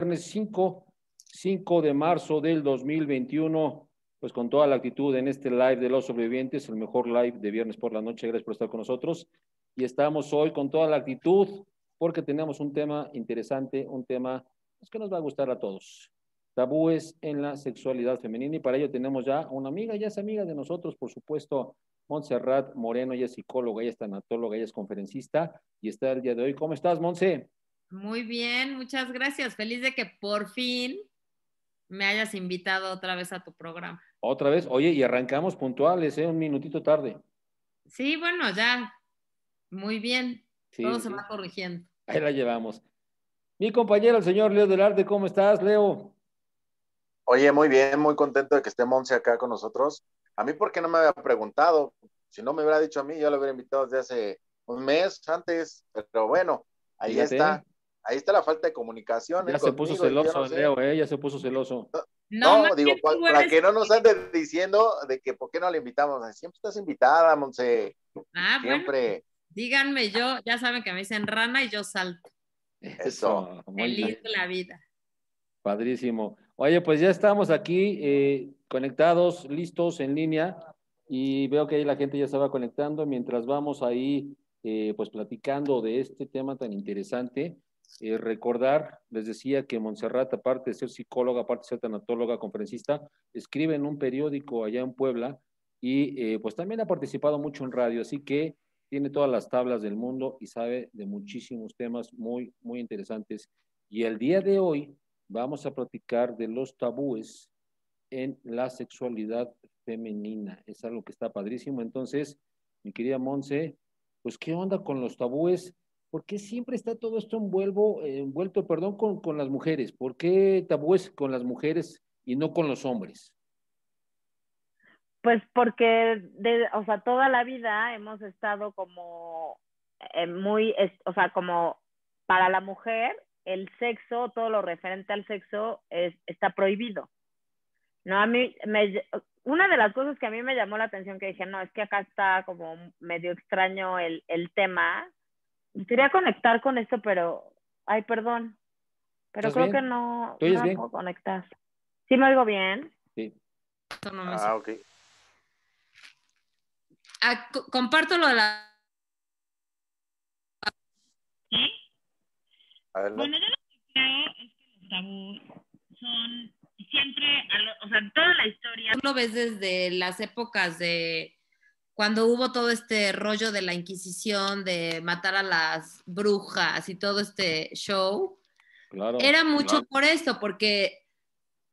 viernes 5, 5 de marzo del 2021, pues con toda la actitud en este live de los sobrevivientes, el mejor live de viernes por la noche. Gracias por estar con nosotros. Y estamos hoy con toda la actitud porque tenemos un tema interesante, un tema pues, que nos va a gustar a todos. Tabúes en la sexualidad femenina y para ello tenemos ya una amiga, ya es amiga de nosotros, por supuesto, Montserrat Moreno, ella es psicóloga, ella es tanatóloga, ella es conferencista y está el día de hoy. ¿Cómo estás, Monse? Muy bien, muchas gracias. Feliz de que por fin me hayas invitado otra vez a tu programa. Otra vez, oye, y arrancamos puntuales, ¿eh? un minutito tarde. Sí, bueno, ya. Muy bien. Todo se va corrigiendo. Ahí la llevamos. Mi compañero, el señor Leo del ¿cómo estás, Leo? Oye, muy bien, muy contento de que esté Monse acá con nosotros. A mí, ¿por qué no me había preguntado? Si no me hubiera dicho a mí, yo lo hubiera invitado desde hace un mes antes, pero bueno, ahí está ahí está la falta de comunicación. Ya ¿eh? se puso celoso, Leo, ¿eh? ya se puso celoso. No, digo, para, que no nos andes diciendo de que por qué no le invitamos. Siempre estás invitada, Monse. Ah, Siempre. díganme yo, ya saben que me dicen rana y yo salto. Eso. Feliz la vida. Padrísimo. Oye, pues ya estamos aquí eh, conectados, listos, en línea. Y veo que ahí la gente ya estaba conectando mientras vamos ahí, pues platicando de este tema tan interesante. Eh, recordar, les decía que Montserrat, aparte de ser psicóloga, aparte de ser tanatóloga, conferencista, escribe en un periódico allá en Puebla y eh, pues también ha participado mucho en radio, así que tiene todas las tablas del mundo y sabe de muchísimos temas muy, muy interesantes. Y el día de hoy vamos a platicar de los tabúes en la sexualidad femenina. Es algo que está padrísimo. Entonces, mi querida Monse, pues, ¿qué onda con los tabúes? ¿Por qué siempre está todo esto eh, envuelto perdón, con, las mujeres? ¿Por qué tabúes con las mujeres y no con los hombres? Pues porque, o toda la vida hemos estado como eh, muy, o sea, como para la mujer, el sexo, todo lo referente al sexo es, está prohibido. No, a mí, una de las cosas que a mí me llamó la atención que dije, no, es que acá está como medio extraño el, el tema, quería conectar con esto, pero, ay, perdón, pero creo que no, no ¿Sí me oigo bien? Sí. Ah, ok. Ah, comparto lo de la... ¿Sí? Bueno, yo lo que creo es que los tabús son siempre, o sea, toda la historia... Tú lo ves desde las épocas de cuando hubo todo este rollo de la Inquisición, de matar a las brujas y todo este show, era mucho por esto, porque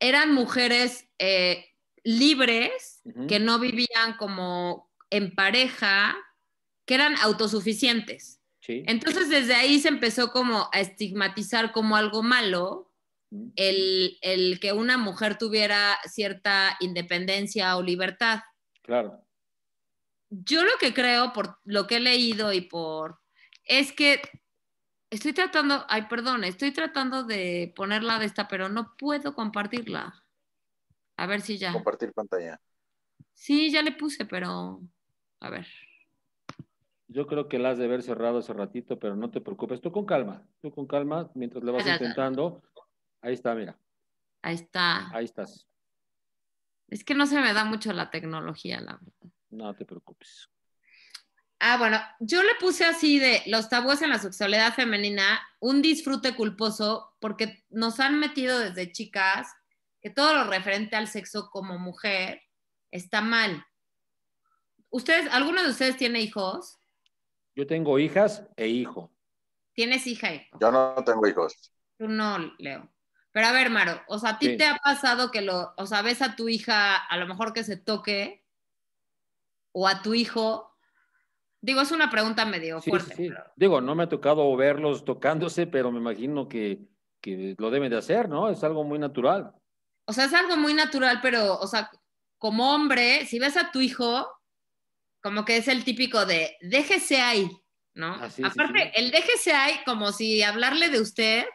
eran mujeres eh, libres, que no vivían como en pareja, que eran autosuficientes. Sí. Entonces desde ahí se empezó como a estigmatizar como algo malo el, el que una mujer tuviera cierta independencia o libertad. Claro yo lo que creo, por lo que he leído y por, es que estoy tratando, ay, perdón, estoy tratando de ponerla de esta, pero no puedo compartirla. A ver si ya. Compartir pantalla. Sí, ya le puse, pero a ver. Yo creo que la has de haber cerrado hace ratito, pero no te preocupes. Tú con calma, tú con calma, mientras le vas intentando. Ahí está, mira. Ahí está. Ahí estás. Es que no se me da mucho la tecnología, la verdad. No te preocupes. Ah, bueno, yo le puse así de los tabúes en la sexualidad femenina, un disfrute culposo, porque nos han metido desde chicas que todo lo referente al sexo como mujer está mal. ¿Ustedes, alguno de ustedes tiene hijos? Yo tengo hijas e hijo. ¿Tienes hija? E hijo? Yo no tengo hijos. Tú no, Leo. Pero a ver, Maro, o sea, ¿a ti te ha pasado que lo, o sea, ves a tu hija a lo mejor que se toque o a tu hijo? Digo, es una pregunta medio fuerte. Digo, no me ha tocado verlos tocándose, pero me imagino que, que lo deben de hacer, ¿no? Es algo muy natural. O sea, es algo muy natural, pero, o sea, como hombre, si ves a tu hijo, como que es el típico de déjese ahí, ¿no? Ah, Aparte, el déjese ahí, como si hablarle de usted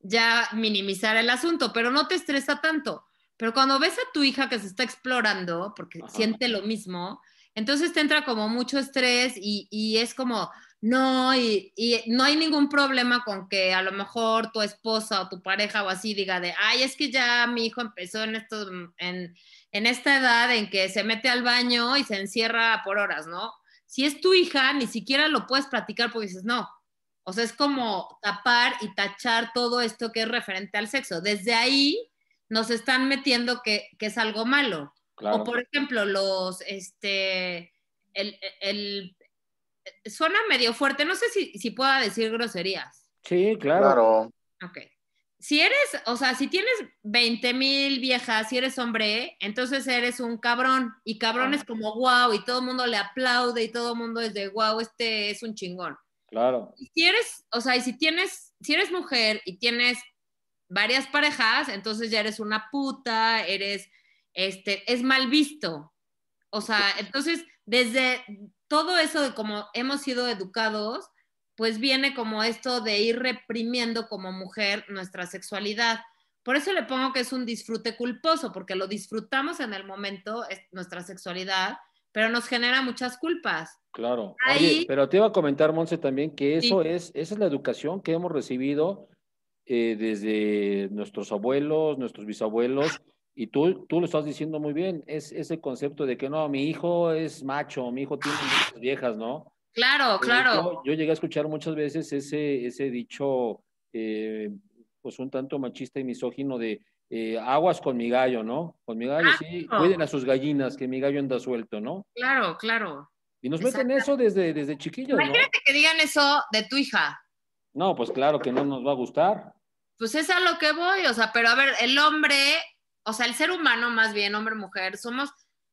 ya minimizara el asunto, pero no te estresa tanto. Pero cuando ves a tu hija que se está explorando, porque siente lo mismo, entonces te entra como mucho estrés y, es como, no, y, no hay ningún problema con que a lo mejor tu esposa o tu pareja o así diga de, ay, es que ya mi hijo empezó en, esto en, esta edad en que se mete al baño y se encierra por horas, ¿no? Si es tu hija, ni siquiera lo puedes platicar porque dices, no. O sea, es como tapar y tachar todo esto que es referente al sexo. Desde ahí nos están metiendo que, que es algo malo. O por ejemplo, los, este, el, el, suena medio fuerte, no sé si, si pueda decir groserías. Sí, claro. Ok. Si eres, o sea, si tienes 20 mil viejas, si eres hombre, entonces eres un cabrón. Y cabrón es como wow, y todo el mundo le aplaude y todo el mundo es de wow, este es un chingón. Claro. Y si eres, o sea, y si tienes, si eres mujer y tienes varias parejas, entonces ya eres una puta, eres este, es mal visto. O sea, entonces, desde todo eso de cómo hemos sido educados, pues viene como esto de ir reprimiendo como mujer nuestra sexualidad. Por eso le pongo que es un disfrute culposo, porque lo disfrutamos en el momento, nuestra sexualidad, pero nos genera muchas culpas. Claro. pero te iba a comentar, Monse, también que eso es, esa es la educación que hemos recibido eh, desde nuestros abuelos, nuestros bisabuelos, y tú, tú lo estás diciendo muy bien, es ese concepto de que no, mi hijo es macho, mi hijo tiene muchas viejas, ¿no? Claro, eh, claro. Yo, llegué a escuchar muchas veces ese, ese dicho, eh, pues un tanto machista y misógino de eh, aguas con mi gallo, ¿no? Con mi gallo, sí, cuiden a sus gallinas, que mi gallo anda suelto, ¿no? Claro, claro. Y nos meten eso desde, desde chiquillos. Imagínate que digan eso de tu hija. No, pues claro que no nos va a gustar. Pues es a lo que voy, o sea, pero a ver, el hombre o sea, el ser humano más bien, hombre, mujer, somos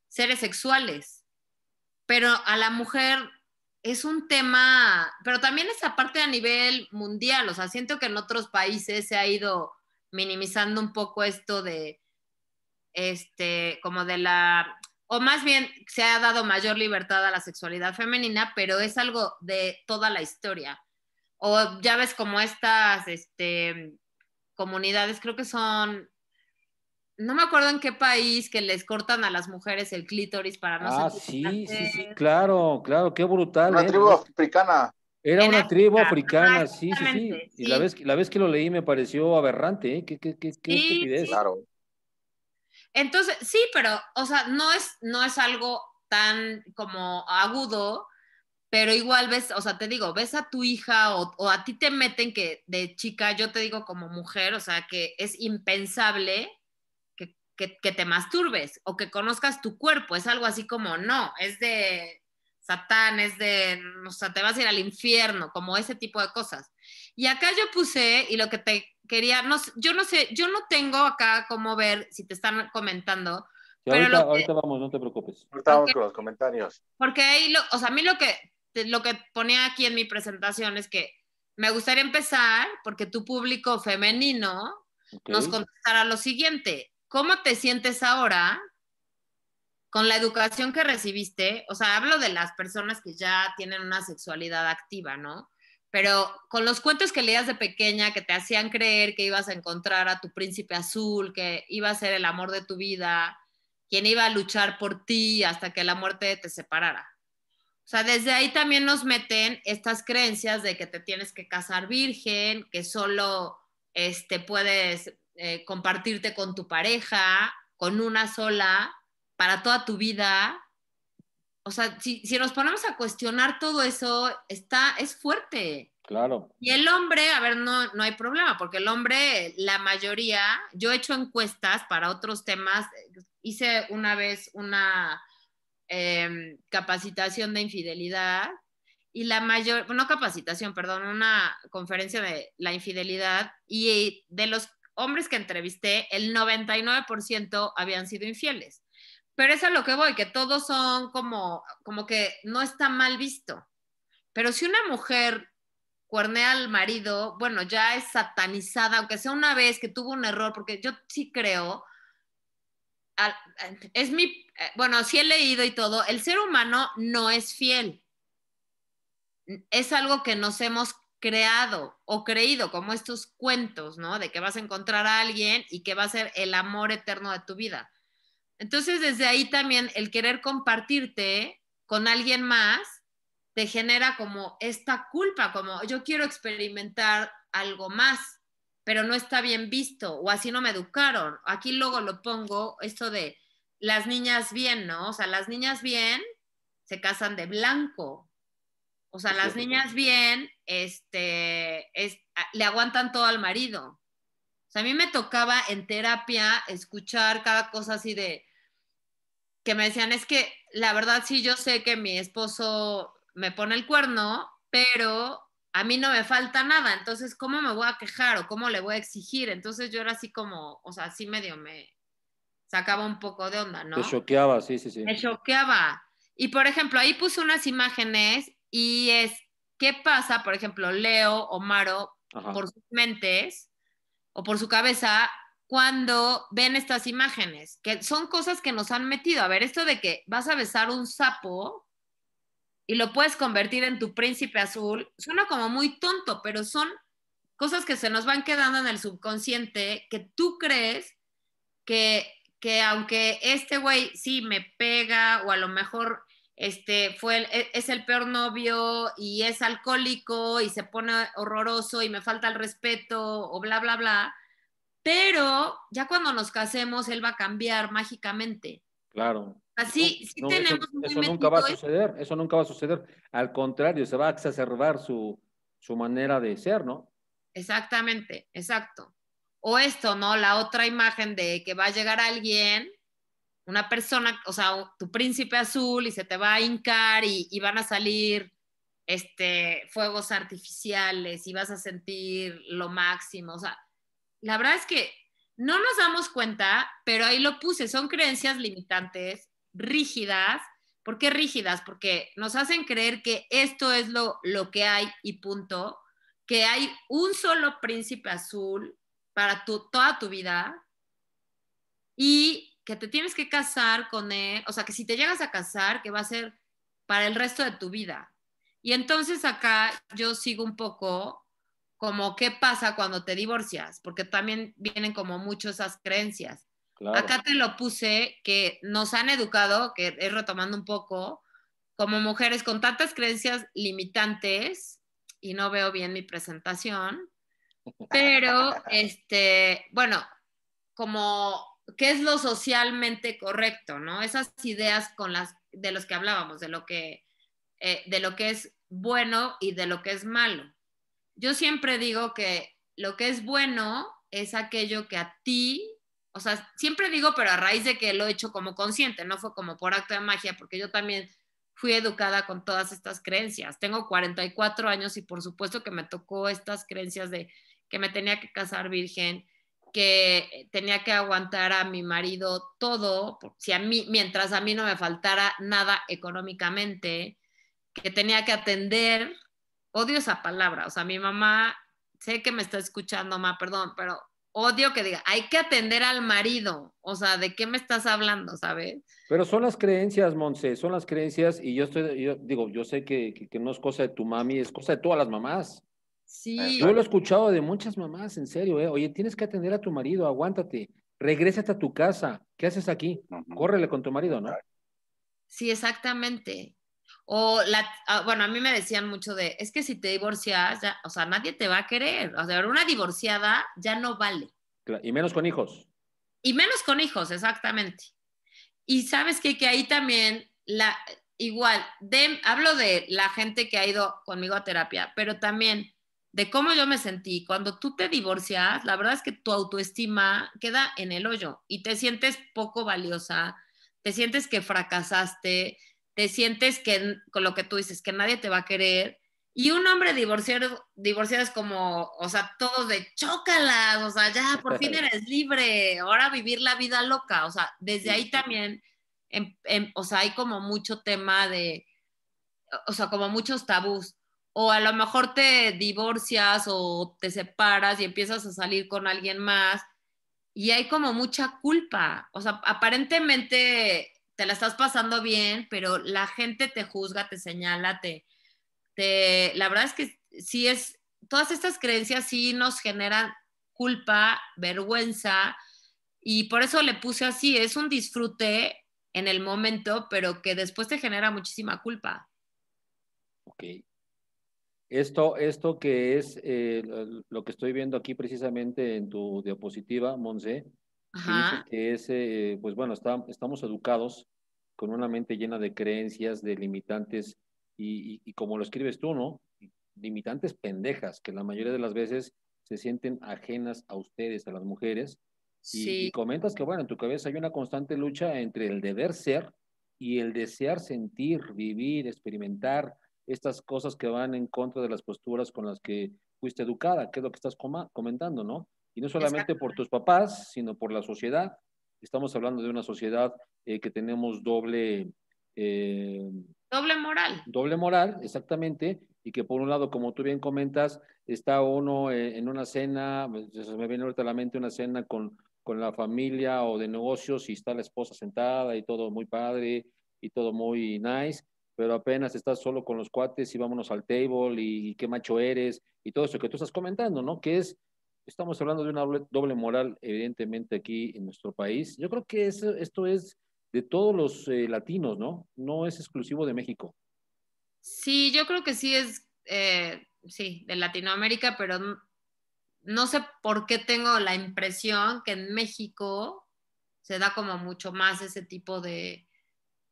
seres sexuales, pero a la mujer es un tema, pero también es aparte a nivel mundial, o sea, siento que en otros países se ha ido minimizando un poco esto de, este, como de la, o más bien se ha dado mayor libertad a la sexualidad femenina, pero es algo de toda la historia. O ya ves como estas, este, comunidades, creo que son no me acuerdo en qué país que les cortan a las mujeres el clítoris para no Ah, sí, sí, sí, claro, claro, qué brutal. Una ¿eh? tribu africana. Era una tribu africana, sí, sí, sí, Y la vez, la vez que lo leí me pareció aberrante, ¿eh? Qué, qué, qué, estupidez. Claro. Entonces, sí, pero, o sea, no es, no es algo tan como agudo, pero igual ves, o sea, te digo, ves a tu hija o a ti te meten que de chica, yo te digo como mujer, o sea, que es impensable que, te masturbes o que conozcas tu cuerpo. Es algo así como, no, es de Satán, es de, o sea, te vas a ir al infierno, como ese tipo de cosas. Y acá yo puse, y lo que te quería, no, yo no sé, yo no tengo acá cómo ver si te están comentando. vamos, no te preocupes. Estamos con los comentarios. Porque ahí, o sea, a mí lo que, lo que ponía aquí en mi presentación es que me gustaría empezar porque tu público femenino nos contestará lo siguiente ¿Cómo te sientes ahora con la educación que recibiste? O sea, hablo de las personas que ya tienen una sexualidad activa, ¿no? Pero con los cuentos que leías de pequeña que te hacían creer que ibas a encontrar a tu príncipe azul, que iba a ser el amor de tu vida, quien iba a luchar por ti hasta que la muerte te separara. O sea, desde ahí también nos meten estas creencias de que te tienes que casar virgen, que solo este, puedes eh, compartirte con tu pareja, con una sola, para toda tu vida. O sea, si, nos ponemos a cuestionar todo eso, está, es fuerte. Claro. Y el hombre, a ver, no, no hay problema, porque el hombre, la mayoría, yo he hecho encuestas para otros temas, hice una vez una em, capacitación de infidelidad y la mayor, no capacitación, perdón, una conferencia de la infidelidad y de los hombres que entrevisté, el 99% habían sido infieles. Pero es a lo que voy, que todos son como, como que no está mal visto. Pero si una mujer cuernea al marido, bueno, ya es satanizada, aunque sea una vez que tuvo un error, porque yo sí creo, es mi, eh, bueno, sí he leído y todo, el ser humano no es fiel. Es algo que nos hemos creado o creído como estos cuentos, ¿no? De que vas a encontrar a alguien y que va a ser el amor eterno de tu vida. Entonces, desde ahí también el querer compartirte con alguien más te genera como esta culpa, como yo quiero experimentar algo más, pero no está bien visto o así no me educaron. Aquí luego lo pongo, esto de las niñas bien, ¿no? O sea, las niñas bien se casan de blanco, o sea, las niñas bien, este, es, le aguantan todo al marido. O sea, a mí me tocaba en terapia escuchar cada cosa así de que me decían, es que la verdad sí yo sé que mi esposo me pone el cuerno, pero a mí no me falta nada, entonces ¿cómo me voy a quejar o cómo le voy a exigir? Entonces yo era así como, o sea, así medio me sacaba un poco de onda, ¿no? Me choqueaba, sí, sí, sí. Me choqueaba. Y por ejemplo, ahí puse unas imágenes y es, ¿qué pasa, por ejemplo, Leo o Maro, por sus mentes o por su cabeza, cuando ven estas imágenes? Que son cosas que nos han metido. A ver, esto de que vas a besar un sapo y lo puedes convertir en tu príncipe azul, suena como muy tonto, pero son cosas que se nos van quedando en el subconsciente que tú crees que, que aunque este güey sí me pega o a lo mejor este, fue e, es el peor novio y es alcohólico y se pone horroroso y me falta el respeto o bla, bla, bla. Pero ya cuando nos casemos, él va a cambiar mágicamente. Claro. Así, no, eso, nunca va a suceder, eso nunca va a suceder. Al contrario, se va a exacerbar su, su manera de ser, ¿no? Exactamente, exacto. O esto, ¿no? La otra imagen de que va a llegar alguien una persona, o sea, tu príncipe azul y se te va a hincar y, y van a salir este, fuegos artificiales y vas a sentir lo máximo. O sea, la verdad es que no nos damos cuenta, pero ahí lo puse, son creencias limitantes, rígidas. ¿Por qué rígidas? Porque nos hacen creer que esto es lo, lo que hay y punto, que hay un solo príncipe azul para toda tu vida y te tienes que casar con él, o sea, que si te llegas a casar, que va a ser para el resto de tu vida. Y entonces acá yo sigo un poco como qué pasa cuando te divorcias, porque también vienen como mucho esas creencias. Acá te lo puse que nos han educado, que es retomando un poco, como mujeres con tantas creencias limitantes, y no veo bien mi presentación, pero, este, bueno, como qué es lo socialmente correcto, ¿no? Esas ideas con las, de los que hablábamos, de lo que, eh, de lo que es bueno y de lo que es malo. Yo siempre digo que lo que es bueno es aquello que a ti, o sea, siempre digo, pero a raíz de que lo he hecho como consciente, no fue como por acto de magia, porque yo también fui educada con todas estas creencias. Tengo 44 años y por supuesto que me tocó estas creencias de que me tenía que casar virgen, que tenía que aguantar a mi marido todo, si a mí, mientras a mí no me faltara nada económicamente, que tenía que atender, odio esa palabra, o sea, mi mamá, sé que me está escuchando, mamá, perdón, pero odio que diga, hay que atender al marido, o sea, ¿de qué me estás hablando, sabes? Pero son las creencias, Monse, son las creencias, y yo estoy, yo digo, yo sé que, que, que no es cosa de tu mami, es cosa de todas las mamás. Sí. Yo lo he escuchado de muchas mamás, en serio, ¿eh? Oye, tienes que atender a tu marido, aguántate, regrésate a tu casa, ¿qué haces aquí? Córrele con tu marido, ¿no? Sí, exactamente. O la, ah, bueno, a mí me decían mucho de, es que si te divorcias, ya, o sea, nadie te va a querer. O sea, una divorciada ya no vale. Y menos con hijos. Y menos con hijos, exactamente. Y sabes que ahí también, la, igual, hablo de la gente que ha ido conmigo a terapia, pero también de cómo yo me sentí. Cuando tú te divorcias, la verdad es que tu autoestima queda en el hoyo y te sientes poco valiosa, te sientes que fracasaste, te sientes que con lo que tú dices, que nadie te va a querer. Y un hombre divorciado, divorciado es como, o sea, todos de chócalas, o sea, ya por fin eres libre, ahora vivir la vida loca, o sea, desde ahí también, em, em, o sea, hay como mucho tema de, o sea, como muchos tabús o a lo mejor te divorcias o te separas y empiezas a salir con alguien más y hay como mucha culpa. O sea, aparentemente te la estás pasando bien, pero la gente te juzga, te señala, te, La verdad es que sí es, todas estas creencias sí nos generan culpa, vergüenza y por eso le puse así, es un disfrute en el momento, pero que después te genera muchísima culpa. Ok, esto, esto que es eh, lo que estoy viendo aquí precisamente en tu diapositiva, Monse, que es, eh, pues bueno, estamos educados con una mente llena de creencias, de limitantes, y, como lo escribes tú, ¿no? Limitantes pendejas, que la mayoría de las veces se sienten ajenas a ustedes, a las mujeres. y comentas que, bueno, en tu cabeza hay una constante lucha entre el deber ser y el desear sentir, vivir, experimentar, estas cosas que van en contra de las posturas con las que fuiste educada, que es lo que estás comentando, ¿no? Y no solamente por tus papás, sino por la sociedad. Estamos hablando de una sociedad eh, que tenemos doble... Eh, doble moral. Doble moral, exactamente. Y que por un lado, como tú bien comentas, está uno eh, en una cena, me viene ahorita a la mente una cena con, con la familia o de negocios y está la esposa sentada y todo muy padre y todo muy nice pero apenas estás solo con los cuates y vámonos al table y, qué macho eres y todo eso que tú estás comentando, ¿no? Que es, estamos hablando de una doble, moral, evidentemente, aquí en nuestro país. Yo creo que es esto es de todos los eh, latinos, ¿no? No es exclusivo de México. Sí, yo creo que sí es, eh, sí, de Latinoamérica, pero no sé por qué tengo la impresión que en México se da como mucho más ese tipo de,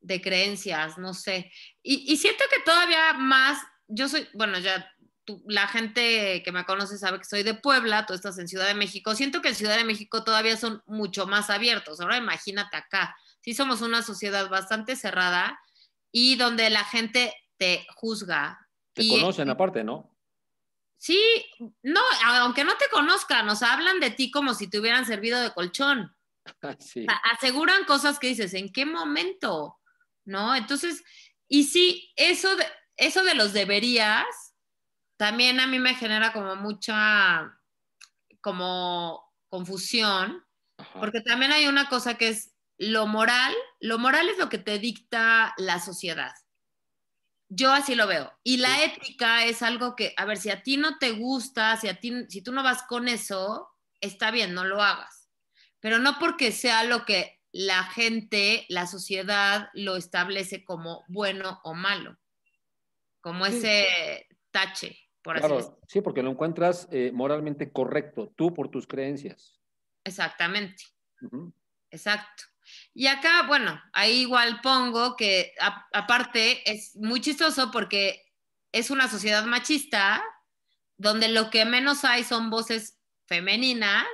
de creencias, no sé. Y, siento que todavía más, yo soy, bueno, ya la gente que me conoce sabe que soy de Puebla, tú estás en Ciudad de México, siento que en Ciudad de México todavía son mucho más abiertos. Ahora imagínate acá, sí somos una sociedad bastante cerrada y donde la gente te juzga. Te conocen aparte, ¿no? Sí, no, aunque no te conozcan, o sea, hablan de ti como si te hubieran servido de colchón. aseguran cosas que dices, ¿en qué momento? ¿no? Entonces, y sí, eso de, eso de los deberías también a mí me genera como mucha, como confusión, porque también hay una cosa que es lo moral, lo moral es lo que te dicta la sociedad. Yo así lo veo. Y la ética es algo que, a ver, si a ti no te gusta, si a ti, si tú no vas con eso, está bien, no lo hagas. Pero no porque sea lo que la gente, la sociedad lo establece como bueno o malo, como ese tache, por así decirlo. Sí, porque lo encuentras eh, moralmente correcto, tú por tus creencias. Exactamente. Exacto. Y acá, bueno, ahí igual pongo que aparte es muy chistoso porque es una sociedad machista donde lo que menos hay son voces femeninas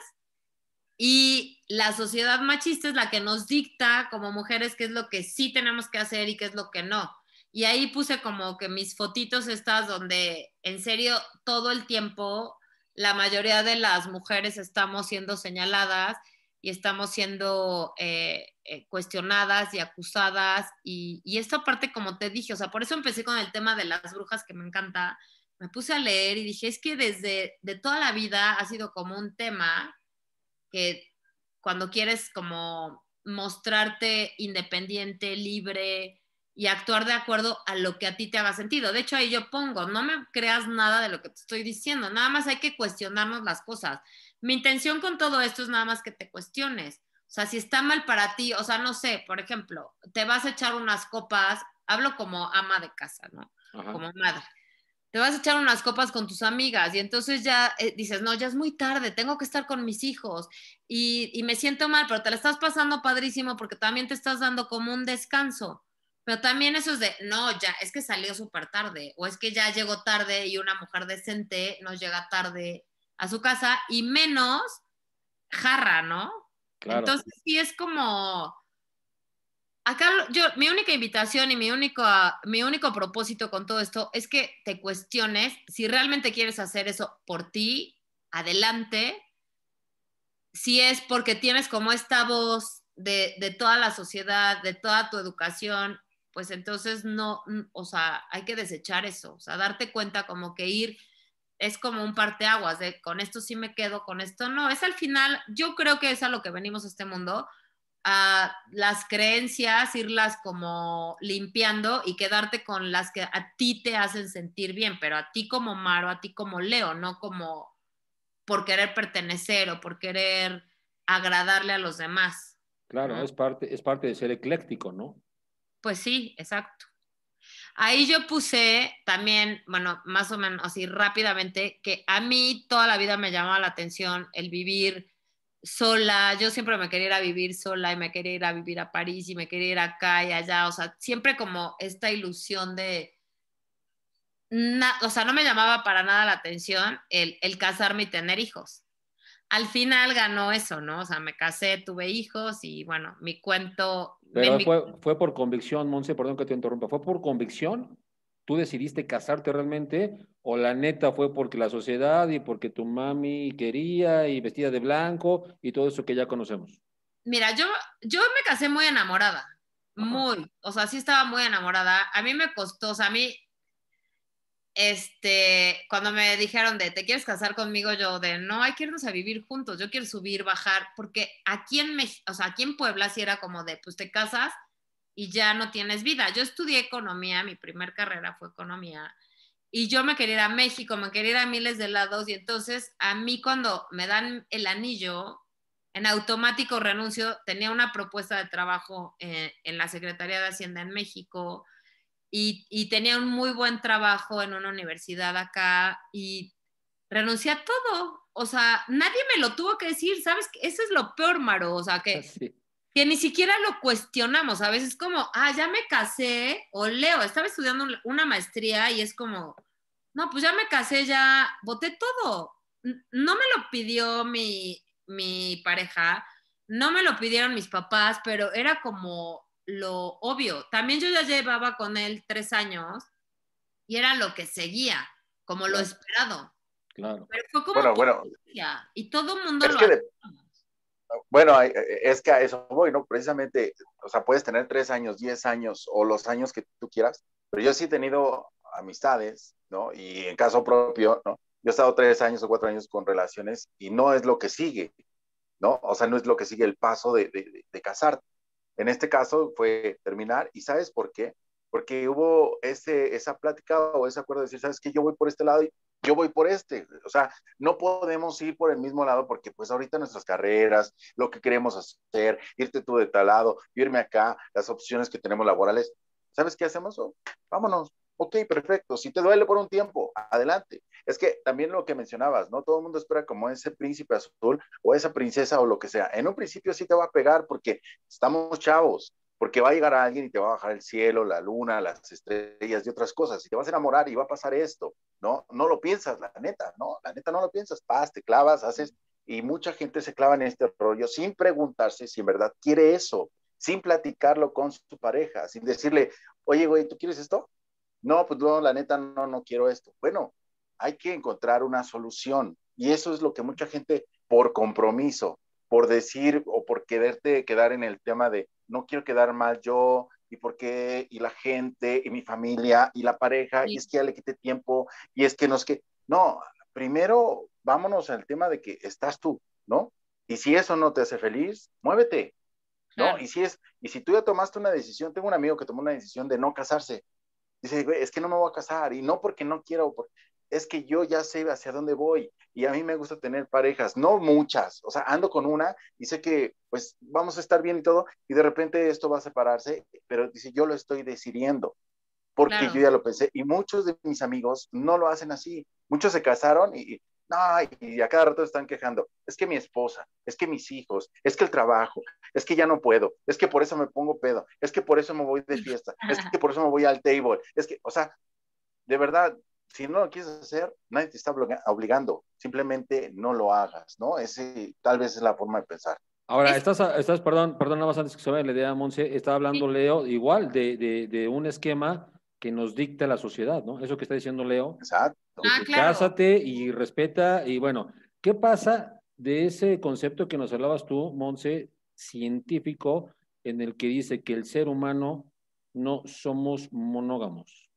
y la sociedad machista es la que nos dicta como mujeres qué es lo que sí tenemos que hacer y qué es lo que no. Y ahí puse como que mis fotitos estas donde en serio todo el tiempo la mayoría de las mujeres estamos siendo señaladas y estamos siendo eh, eh, cuestionadas y acusadas. Y, esta parte, como te dije, o sea, por eso empecé con el tema de las brujas que me encanta. Me puse a leer y dije, es que desde de toda la vida ha sido como un tema que cuando quieres como mostrarte independiente, libre y actuar de acuerdo a lo que a ti te haga sentido. De hecho, ahí yo pongo, no me creas nada de lo que te estoy diciendo, nada más hay que cuestionarnos las cosas. Mi intención con todo esto es nada más que te cuestiones. O sea, si está mal para ti, o sea, no sé, por ejemplo, te vas a echar unas copas, hablo como ama de casa, ¿no? Como madre te vas a echar unas copas con tus amigas y entonces ya eh, dices, no, ya es muy tarde, tengo que estar con mis hijos y, me siento mal, pero te la estás pasando padrísimo porque también te estás dando como un descanso. Pero también eso es de, no, ya, es que salió súper tarde, o es que ya llegó tarde y una mujer decente no llega tarde a su casa, y menos jarra, ¿no? Entonces sí es como, acá yo, mi única invitación y mi único, mi único propósito con todo esto es que te cuestiones si realmente quieres hacer eso por ti, adelante, si es porque tienes como esta voz de, de, toda la sociedad, de toda tu educación, pues entonces no, o sea, hay que desechar eso, o sea, darte cuenta como que ir es como un parteaguas de con esto sí me quedo, con esto no. Es al final, yo creo que es a lo que venimos a este mundo, a las creencias, irlas como limpiando y quedarte con las que a ti te hacen sentir bien, pero a ti como Maro, a ti como Leo, no como por querer pertenecer o por querer agradarle a los demás. Claro, es, parte, es parte de ser ecléctico, ¿no? Pues sí, exacto. Ahí yo puse también, bueno, más o menos así rápidamente, que a mí toda la vida me llamaba la atención el vivir sola. Yo siempre me quería ir a vivir sola y me quería ir a vivir a París y me quería ir acá y allá. O sea, siempre como esta ilusión de, o sea, no me llamaba para nada la atención el, el casarme y tener hijos. Al final ganó eso, ¿no? O sea, me casé, tuve hijos y bueno, mi cuento... Pero fue, por convicción, Monse, perdón que te interrumpa, ¿fue por convicción ¿Tú decidiste casarte realmente o la neta fue porque la sociedad y porque tu mami quería y vestida de blanco y todo eso que ya conocemos? Mira, yo, yo me casé muy enamorada, muy, o sea, sí estaba muy enamorada. A mí me costó, o sea, a mí este, cuando me dijeron de, ¿te quieres casar conmigo? Yo de, no, hay que irnos a vivir juntos, yo quiero subir, bajar, porque aquí en, México, o sea, aquí en Puebla sí era como de, pues te casas y ya no tienes vida. Yo estudié economía, mi primer carrera fue economía, y yo me quería ir a México, me quería ir a miles de lados, y entonces a mí cuando me dan el anillo, en automático renuncio, tenía una propuesta de trabajo eh, en la Secretaría de Hacienda en México, y, tenía un muy buen trabajo en una universidad acá y renuncié a todo. O sea, nadie me lo tuvo que decir, ¿sabes? Eso es lo peor, Maro. O sea, que, que ni siquiera lo cuestionamos. A veces como, ah, ya me casé, o Leo, estaba estudiando una maestría y es como, no, pues ya me casé, ya voté todo. No me lo pidió mi, mi pareja, no me lo pidieron mis papás, pero era como, lo obvio. También yo ya llevaba con él tres años y era lo que seguía, como lo esperado. Claro. Pero fue como bueno, bueno, y todo el mundo Bueno, eh, es que a eso voy, ¿no? Precisamente, o sea, puedes tener tres años, diez años o los años que tú quieras, pero yo sí he tenido amistades, ¿no? Y en caso propio, ¿no? Yo he estado tres años o cuatro años con relaciones y no es lo que sigue, ¿no? O sea, no es lo que sigue el paso de, de casarte. En este caso fue terminar y ¿sabes por qué? Porque hubo ese, esa plática o ese acuerdo de decir, ¿sabes qué? Yo voy por este lado y yo voy por este. O sea, no podemos ir por el mismo lado porque pues ahorita nuestras carreras, lo que queremos hacer, irte tú de tal lado, irme acá, las opciones que tenemos laborales. ¿Sabes qué hacemos? Oh, vámonos, Ok, perfecto. Si te duele por un tiempo, adelante. Es que también lo que mencionabas, ¿no? Todo el mundo espera como ese príncipe azul o esa princesa o lo que sea. En un principio sí te va a pegar porque estamos chavos, porque va a llegar alguien y te va a bajar el cielo, la luna, las estrellas y otras cosas. Y te vas a enamorar y va a pasar esto, ¿no? No lo piensas, la neta, ¿no? La neta no lo piensas. Paz, te clavas, haces. Y mucha gente se clava en este rollo sin preguntarse si en verdad quiere eso, sin platicarlo con su pareja, sin decirle, oye, güey, ¿tú quieres esto? no, pues no, la neta no, no quiero esto. Bueno, hay que encontrar una solución y eso es lo que mucha gente por compromiso, por decir o por quererte quedar en el tema de no quiero quedar mal yo y por qué y la gente y mi familia y la pareja y es que ya le quité tiempo y es que nos que no, primero vámonos al tema de que estás tú, ¿no? Y si eso no te hace feliz, muévete. ¿No? Y si es y si tú ya tomaste una decisión, tengo un amigo que tomó una decisión de no casarse Dice, es que no me voy a casar y no porque no quiero, es que yo ya sé hacia dónde voy y a mí me gusta tener parejas, no muchas, o sea, ando con una y sé que pues vamos a estar bien y todo y de repente esto va a separarse, pero dice, yo lo estoy decidiendo porque yo ya lo pensé y muchos de mis amigos no lo hacen así, muchos se casaron y, no y a cada rato están quejando. Es que mi esposa, es que mis hijos, es que el trabajo, es que ya no puedo, es que por eso me pongo pedo, es que por eso me voy de fiesta, es que por eso me voy al table, es que, o sea, de verdad, si no lo quieres hacer, nadie te está obligando, simplemente no lo hagas, ¿no? Ese tal vez es la forma de pensar. Ahora, estás, estás perdón, perdón, nada más antes que se la idea, Monse, está hablando Leo igual de, de un esquema que nos dicta la sociedad, ¿no? Eso que está diciendo Leo. Exacto. Ah, cásate y respeta. Y bueno, ¿qué pasa de ese concepto que nos hablabas tú, Monse, científico, en el que dice que el ser humano no somos monógamos?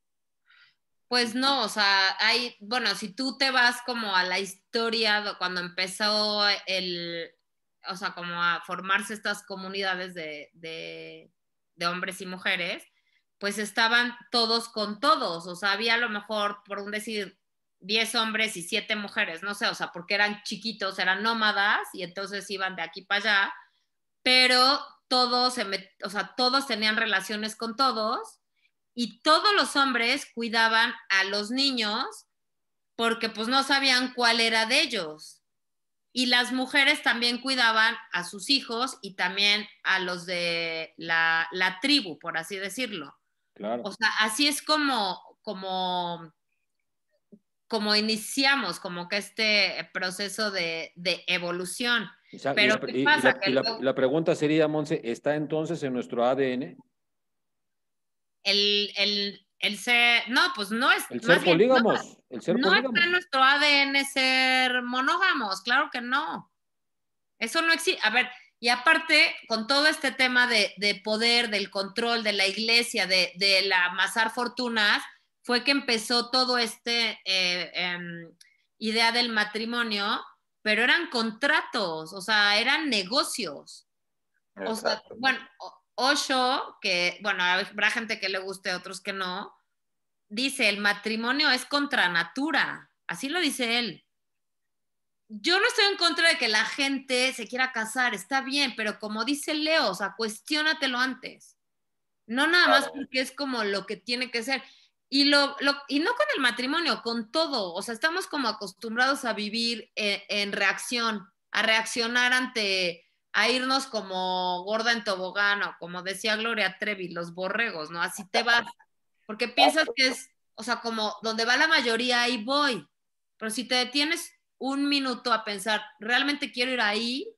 Pues no, o sea, hay, bueno, si tú te vas como a la historia cuando empezó el, o sea, como a formarse estas comunidades de, de hombres y mujeres, pues estaban todos con todos, o sea, había a lo mejor, por un decir, 10 hombres y siete mujeres, no sé, o sea, porque eran chiquitos, eran nómadas y entonces iban de aquí para allá, pero todos, se o sea, todos tenían relaciones con todos y todos los hombres cuidaban a los niños porque pues no sabían cuál era de ellos. Y las mujeres también cuidaban a sus hijos y también a los de la, tribu, por así decirlo. Claro. O sea, así es como, como como iniciamos como que este eh, proceso de, evolución. Pero la, pregunta sería, Monse, ¿está entonces en nuestro ADN? El, el, ser, no, pues no es. El ser polígamos. no, no está en nuestro ADN ser monógamos, claro que no. Eso no existe. A ver, y aparte, con todo este tema de, poder, del control, de la iglesia, de, de la amasar fortunas, fue que empezó todo este eh, em, idea del matrimonio, pero eran contratos, o sea, eran negocios. O sea, bueno, Osho, que, bueno, habrá gente que le guste, otros que no, dice, el matrimonio es contra natura, así lo dice él. Yo no estoy en contra de que la gente se quiera casar, está bien, pero como dice Leo, o sea, cuestiónatelo antes. No nada más porque es como lo que tiene que ser. Y, lo, y no con el matrimonio, con todo. O sea, estamos como acostumbrados a vivir en, en reacción, a reaccionar ante, a irnos como gorda en tobogán o como decía Gloria Trevi, los borregos, ¿no? Así te vas. Porque piensas que es, o sea, como donde va la mayoría, ahí voy. Pero si te detienes un minuto a pensar, realmente quiero ir ahí,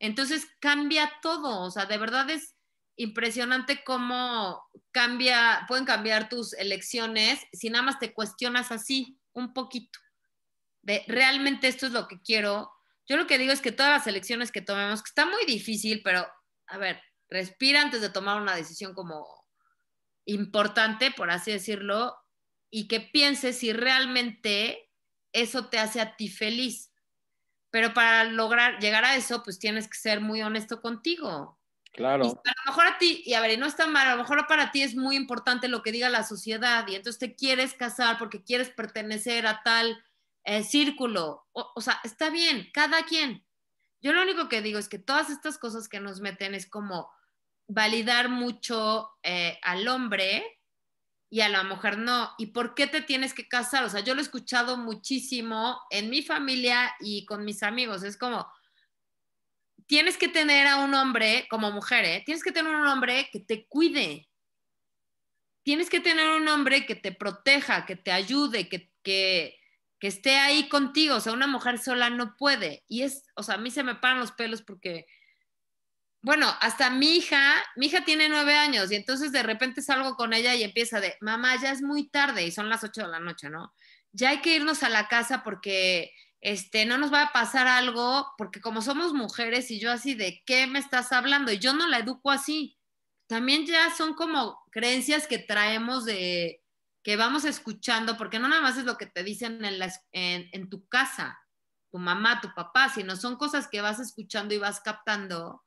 entonces cambia todo. O sea, de verdad es impresionante cómo cambia, pueden cambiar tus elecciones si nada más te cuestionas así un poquito de realmente esto es lo que quiero. Yo lo que digo es que todas las elecciones que tomemos, que está muy difícil, pero a ver, respira antes de tomar una decisión como importante, por así decirlo, y que pienses si realmente eso te hace a ti feliz. Pero para lograr llegar a eso, pues tienes que ser muy honesto contigo. Claro. a lo mejor a ti, y a ver, no está mal, a lo mejor para ti es muy importante lo que diga la sociedad y entonces te quieres casar porque quieres pertenecer a tal eh, círculo. O, sea, está bien, cada quien. Yo lo único que digo es que todas estas cosas que nos meten es como validar mucho eh, al hombre y a la mujer no. ¿Y por qué te tienes que casar? O sea, yo lo he escuchado muchísimo en mi familia y con mis amigos. Es como, tienes que tener a un hombre, como mujer, ¿eh? tienes que tener un hombre que te cuide. Tienes que tener un hombre que te proteja, que te ayude, que, que, que esté ahí contigo. O sea, una mujer sola no puede. Y es, o sea, a mí se me paran los pelos porque, bueno, hasta mi hija, mi hija tiene nueve años y entonces de repente salgo con ella y empieza de, mamá, ya es muy tarde y son las ocho de la noche, ¿no? Ya hay que irnos a la casa porque este, no nos va a pasar algo, porque como somos mujeres y yo así, ¿de qué me estás hablando? Y yo no la educo así. También ya son como creencias que traemos de que vamos escuchando, porque no nada más es lo que te dicen en, en, tu casa, tu mamá, tu papá, sino son cosas que vas escuchando y vas captando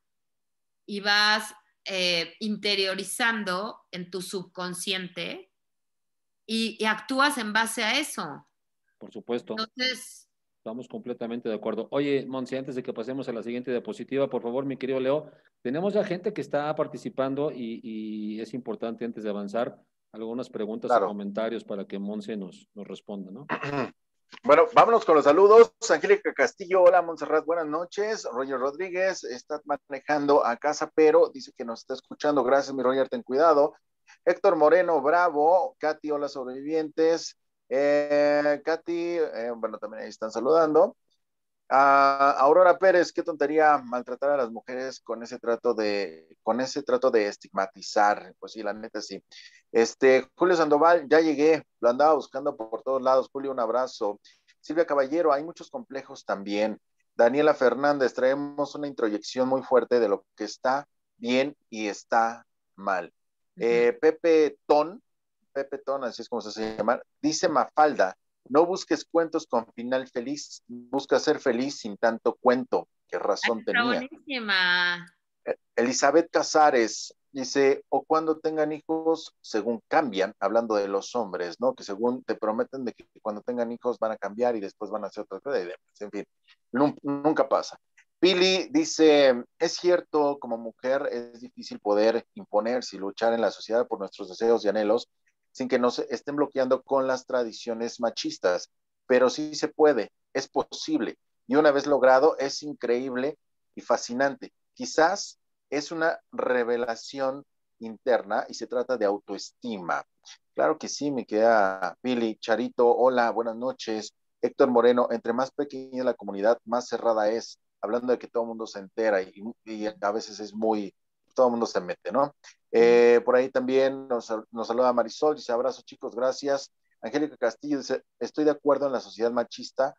y vas eh, interiorizando en tu subconsciente y actúas en base a eso. Por supuesto. Entonces, Estamos completamente de acuerdo. Oye, Monsi, antes de que pasemos a la siguiente diapositiva, por favor, mi querido Leo, tenemos a gente que está participando y, es importante antes de avanzar algunas preguntas o comentarios para que Monse nos, nos responda, ¿no? Bueno, vámonos con los saludos. Angélica Castillo, hola Montserrat, buenas noches. Roger Rodríguez está manejando a casa, pero dice que nos está escuchando. Gracias, mi Roger, ten cuidado. Héctor Moreno, bravo. Katy, hola sobrevivientes. Eh, Katy, eh, bueno, también ahí están saludando. Ah, Aurora Pérez, qué tontería maltratar a las mujeres con ese trato de, con ese trato de estigmatizar. Pues sí, la neta sí. Este, Julio Sandoval, ya llegué, lo andaba buscando por todos lados. Julio, un abrazo. Silvia Caballero, hay muchos complejos también. Daniela Fernández, traemos una introyección muy fuerte de lo que está bien y está mal. Eh, Pepe Ton, Pepetón, así es como se hace llamar, dice Mafalda, no busques cuentos con final feliz, busca ser feliz sin tanto cuento. ¿Qué razón tenía? E-, Elizabeth Casares dice, o cuando tengan hijos, según cambian, hablando de los hombres, ¿no? Que según te prometen de que cuando tengan hijos van a cambiar y después van a hacer otra cosa, en fin, nunca pasa. Pili dice, es cierto, como mujer es difícil poder imponerse y luchar en la sociedad por nuestros deseos y anhelos, sin que nos estén bloqueando con las tradiciones machistas. Pero sí se puede, es posible. Y una vez logrado, es increíble y fascinante. Quizás es una revelación interna y se trata de autoestima. Claro que sí, me queda Billy, Charito, hola, buenas noches. Héctor Moreno, entre más pequeña la comunidad, más cerrada es, hablando de que todo el mundo se entera y a veces es muy todo el mundo se mete, ¿no? Eh, por ahí también nos, saluda Marisol, dice abrazo chicos, gracias. Angélica Castillo dice, estoy de acuerdo en la sociedad machista,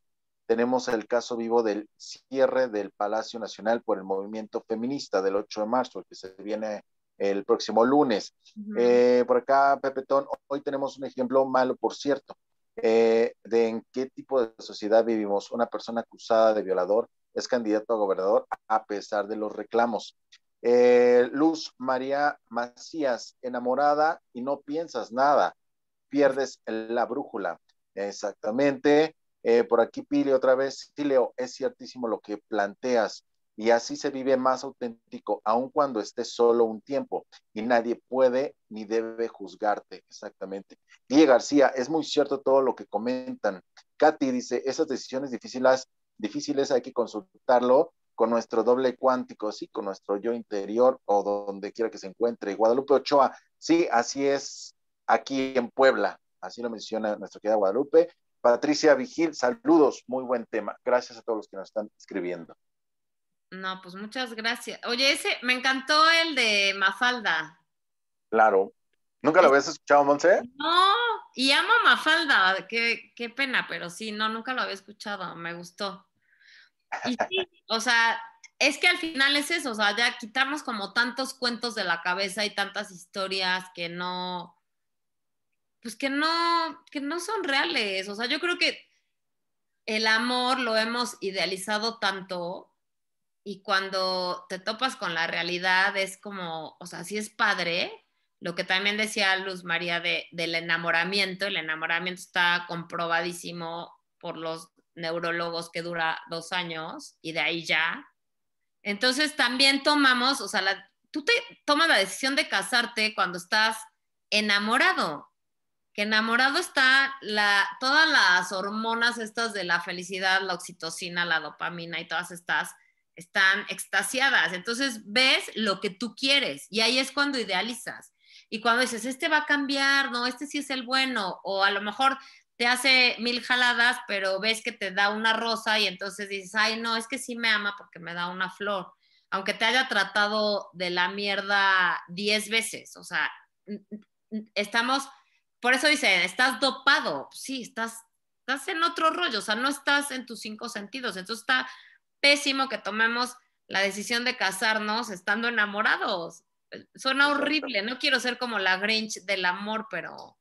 tenemos el caso vivo del cierre del Palacio Nacional por el movimiento feminista del 8 de marzo, que se viene el próximo lunes. Eh, por acá, Pepetón, hoy tenemos un ejemplo malo, por cierto, eh, de en qué tipo de sociedad vivimos. Una persona acusada de violador es candidato a gobernador a pesar de los reclamos. Eh, Luz María Macías, enamorada y no piensas nada, pierdes la brújula. Exactamente. Eh, por aquí Pile otra vez, sí es ciertísimo lo que planteas y así se vive más auténtico, aun cuando estés solo un tiempo y nadie puede ni debe juzgarte. Exactamente. Diego García, es muy cierto todo lo que comentan. Katy dice, esas decisiones difíciles, difíciles hay que consultarlo con nuestro doble cuántico, sí, con nuestro yo interior o donde quiera que se encuentre. Guadalupe Ochoa, sí, así es aquí en Puebla, así lo menciona nuestro querida Guadalupe. Patricia Vigil, saludos, muy buen tema. Gracias a todos los que nos están escribiendo. No, pues muchas gracias. Oye, ese me encantó el de Mafalda. Claro. ¿Nunca lo habías escuchado, Monse? No, y amo Mafalda. Qué, qué pena, pero sí, no, nunca lo había escuchado. Me gustó o sea, es que al final es eso, o sea, ya quitarnos como tantos cuentos de la cabeza y tantas historias que no, pues que no, que no son reales. O sea, yo creo que el amor lo hemos idealizado tanto y cuando te topas con la realidad es como, o sea, sí es padre, lo que también decía Luz María de, del enamoramiento, el enamoramiento está comprobadísimo por los neurólogos que dura dos años y de ahí ya. Entonces también tomamos, o sea, tú te tomas la decisión de casarte cuando estás enamorado, que enamorado está la, todas las hormonas estas de la felicidad, la oxitocina, la dopamina y todas estas están extasiadas. Entonces ves lo que tú quieres y ahí es cuando idealizas. Y cuando dices, este va a cambiar, no, este sí es el bueno, o a lo mejor te hace mil jaladas, pero ves que te da una rosa y entonces dices, ay, no, es que sí me ama porque me da una flor, aunque te haya tratado de la mierda diez veces, o sea, estamos, por eso dice, estás dopado, sí, estás, estás en otro rollo, o sea, no estás en tus cinco sentidos, entonces está pésimo que tomemos la decisión de casarnos estando enamorados. Suena horrible, no quiero ser como la Grinch del amor, pero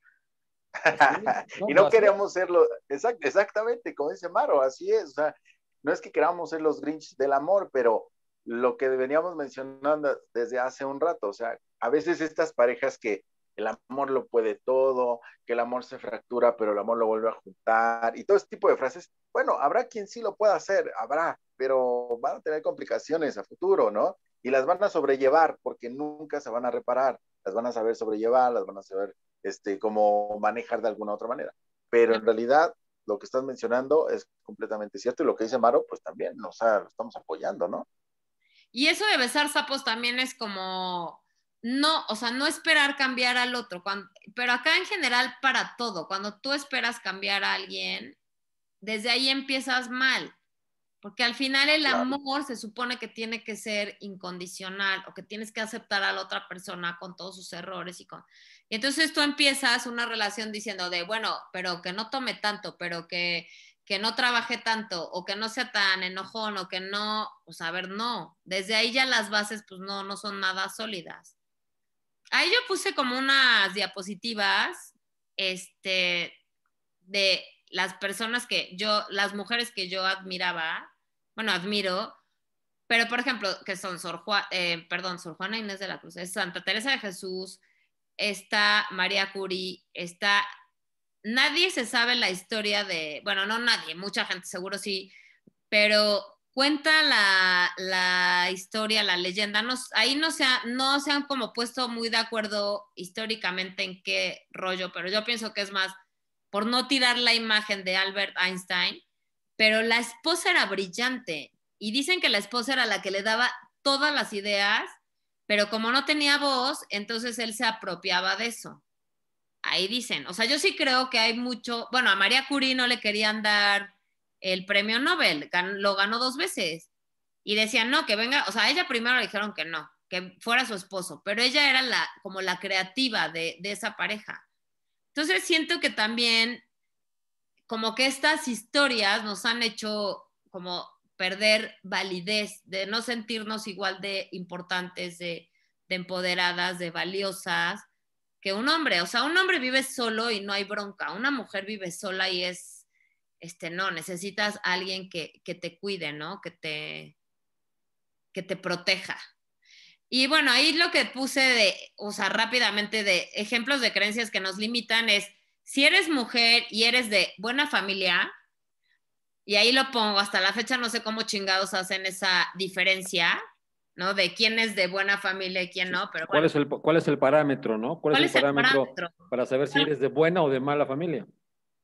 y no queremos ser exactamente, como dice Maro, así es, o sea, no es que queramos ser los Grinch del amor, pero lo que veníamos mencionando desde hace un rato, o sea, a veces estas parejas que el amor lo puede todo, que el amor se fractura, pero el amor lo vuelve a juntar, y todo ese tipo de frases, bueno, habrá quien sí lo pueda hacer, habrá, pero van a tener complicaciones a futuro, ¿no? Y las van a sobrellevar porque nunca se van a reparar, las van a saber sobrellevar, las van a saber este, como manejar de alguna otra manera. Pero en realidad, lo que estás mencionando es completamente cierto y lo que dice Maro, pues también, o sea, lo estamos apoyando, ¿no? Y eso de besar sapos también es como, no, o sea, no esperar cambiar al otro, pero acá en general para todo, cuando tú esperas cambiar a alguien, desde ahí empiezas mal. Porque al final el amor se supone que tiene que ser incondicional o que tienes que aceptar a la otra persona con todos sus errores y con... Y entonces tú empiezas una relación diciendo de, bueno, pero que no tome tanto, pero que, que no trabaje tanto, o que no sea tan enojón, o que no, pues a ver, no. Desde ahí ya las bases, pues no, no son nada sólidas. Ahí yo puse como unas diapositivas, este, de las personas que yo, las mujeres que yo admiraba, bueno, admiro, pero por ejemplo, que son Sor, Juana, eh, perdón, Sor Juana Inés de la Cruz, es Santa Teresa de Jesús, está María Curie, está... Nadie se sabe la historia de, bueno, no nadie, mucha gente seguro sí, pero cuenta la, historia, la leyenda. No, ahí no se, no se han como puesto muy de acuerdo históricamente en qué rollo, pero yo pienso que es más por no tirar la imagen de Albert Einstein, pero la esposa era brillante y dicen que la esposa era la que le daba todas las ideas pero como no tenía voz, entonces él se apropiaba de eso. Ahí dicen, o sea, yo sí creo que hay mucho, bueno, a María Curie no le querían dar el premio Nobel, lo ganó dos veces. Y decían, no, que venga, o sea, a ella primero le dijeron que no, que fuera su esposo, pero ella era la, como la creativa de, de esa pareja. Entonces siento que también como que estas historias nos han hecho como perder validez, de no sentirnos igual de importantes, de, empoderadas, de valiosas que un hombre. O sea, un hombre vive solo y no hay bronca. Una mujer vive sola y es, este, no, necesitas alguien que, te cuide, ¿no? Que te, que te proteja. Y bueno, ahí lo que puse de, o sea, rápidamente de ejemplos de creencias que nos limitan es, si eres mujer y eres de buena familia, y ahí lo pongo, hasta la fecha no sé cómo chingados hacen esa diferencia, ¿no? De quién es de buena familia y quién no, pero ¿Cuál es el, cuál es el parámetro, no? ¿Cuál, es, el, parámetro, para saber si eres de buena o de mala familia?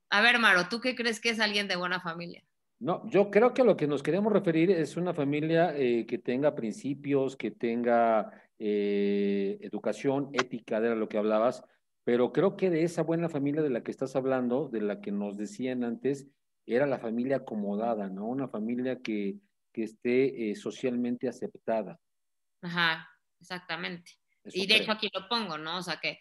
A ver, Maro, ¿tú qué crees que es alguien de buena familia? No, yo creo que a lo que nos queremos referir es una familia eh, que tenga principios, que tenga eh, educación ética, de lo que hablabas, pero creo que de esa buena familia de la que estás hablando, de la que nos decían antes, era la familia acomodada, ¿no? Una familia que, esté eh, socialmente aceptada. Ajá, exactamente. y de hecho aquí lo pongo, ¿no? O sea, que,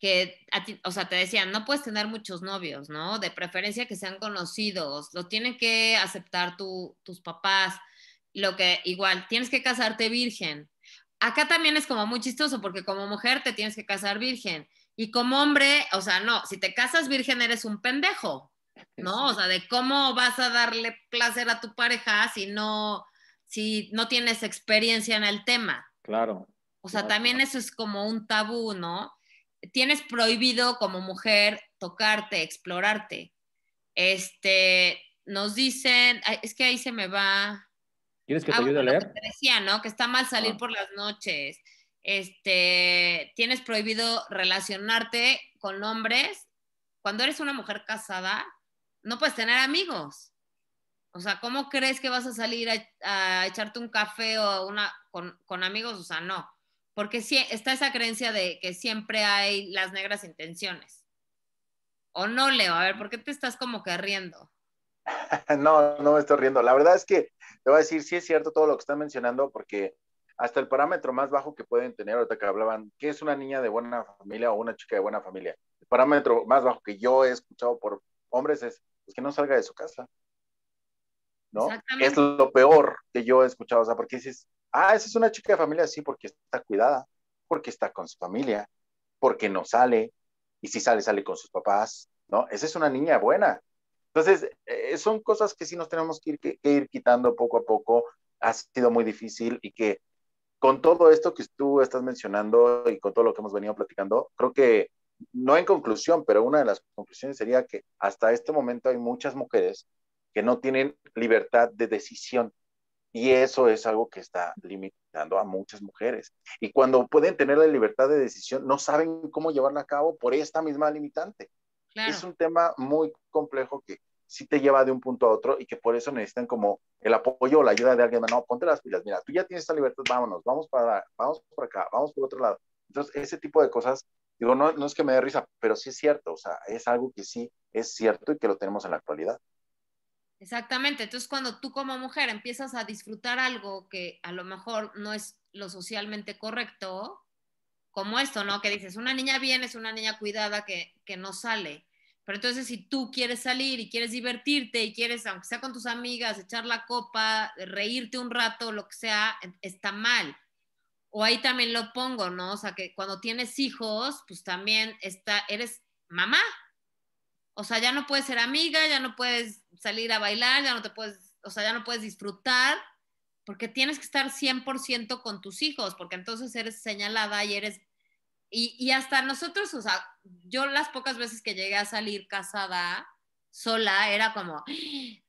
que o sea, te decían, no puedes tener muchos novios, ¿no? De preferencia que sean conocidos, lo tienen que aceptar tus papás, lo que igual, tienes que casarte virgen. Acá también es como muy chistoso porque como mujer te tienes que casar virgen y como hombre, o sea, no, si te casas virgen eres un pendejo, ¿no? O sea, de cómo vas a darle placer a tu pareja si no, si no tienes experiencia en el tema. Claro. O sea, también eso es como un tabú, ¿no? Tienes prohibido como mujer tocarte, explorarte. Este, nos dicen, es que ahí se me va. ¿Quieres que te ah, ayude a leer? decía, ¿no? Que está mal salir ah. por las noches. Este, tienes prohibido relacionarte con hombres. Cuando eres una mujer casada, no puedes tener amigos. O sea, ¿cómo crees que vas a salir a, echarte un café o una con, amigos? O sea, no. Porque sí está esa creencia de que siempre hay las negras intenciones. O no, Leo, a ver, ¿por qué te estás como que riendo? no, no me estoy riendo. La verdad es que te voy a decir, si es cierto todo lo que están mencionando, porque hasta el parámetro más bajo que pueden tener, ahorita que hablaban, ¿qué es una niña de buena familia o una chica de buena familia? El parámetro más bajo que yo he escuchado por hombres es pues, que no salga de su casa. ¿No? Es lo peor que yo he escuchado, o sea, porque dices, ah, esa es una chica de familia, sí, porque está cuidada, porque está con su familia, porque no sale, y si sale, sale con sus papás, ¿no? Esa es una niña buena. Entonces, eh, son cosas que sí nos tenemos que ir quitando poco a poco, ha sido muy difícil y que con todo esto que tú estás mencionando y con todo lo que hemos venido platicando, creo que no en conclusión, pero una de las conclusiones sería que hasta este momento hay muchas mujeres que no tienen libertad de decisión y eso es algo que está limitando a muchas mujeres. Y cuando pueden tener la libertad de decisión, no saben cómo llevarla a cabo por esta misma limitante. Es un tema muy complejo que sí te lleva de un punto a otro y que por eso necesitan como el apoyo o la ayuda de alguien. No, ponte las pilas, mira, tú ya tienes esta libertad, vámonos, vamos para, vamos por acá, vamos por otro lado. Entonces, ese tipo de cosas Digo, no, es que me dé risa, pero sí es cierto, o sea, es algo que sí es cierto y que lo tenemos en la actualidad. Exactamente, entonces cuando tú como mujer empiezas a disfrutar algo que a lo mejor no es lo socialmente correcto, como esto, ¿no? Que dices, una niña bien es una niña cuidada que, que no sale. Pero entonces si tú quieres salir y quieres divertirte y quieres, aunque sea con tus amigas, echar la copa, reírte un rato, lo que sea, está mal o ahí también lo pongo, ¿no? O sea, que cuando tienes hijos, pues también está, eres mamá. O sea, ya no puedes ser amiga, ya no puedes salir a bailar, ya no te puedes, o sea, ya no puedes disfrutar, porque tienes que estar 100% con tus hijos, porque entonces eres señalada y eres... Y, y hasta nosotros, o sea, yo las pocas veces que llegué a salir casada, sola, era como, ah,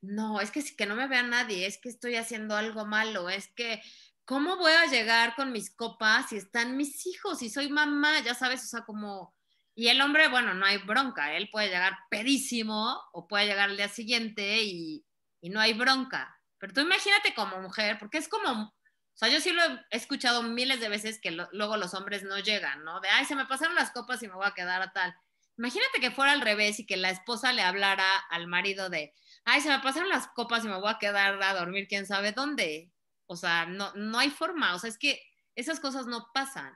no, es que si que no me vea nadie, es que estoy haciendo algo malo, es que ¿cómo voy a llegar con mis copas si están mis hijos y soy mamá? Ya sabes, o sea, como... Y el hombre, bueno, no hay bronca, él puede llegar pedísimo o puede llegar al día siguiente y, no hay bronca. Pero tú imagínate como mujer, porque es como, o sea, yo sí lo he escuchado miles de veces que luego los hombres no llegan, ¿no? De, ay, se me pasaron las copas y me voy a quedar a tal. Imagínate que fuera al revés y que la esposa le hablara al marido de, ay, se me pasaron las copas y me voy a quedar a dormir quién sabe dónde. O sea, no, no hay forma. O sea, es que esas cosas no pasan.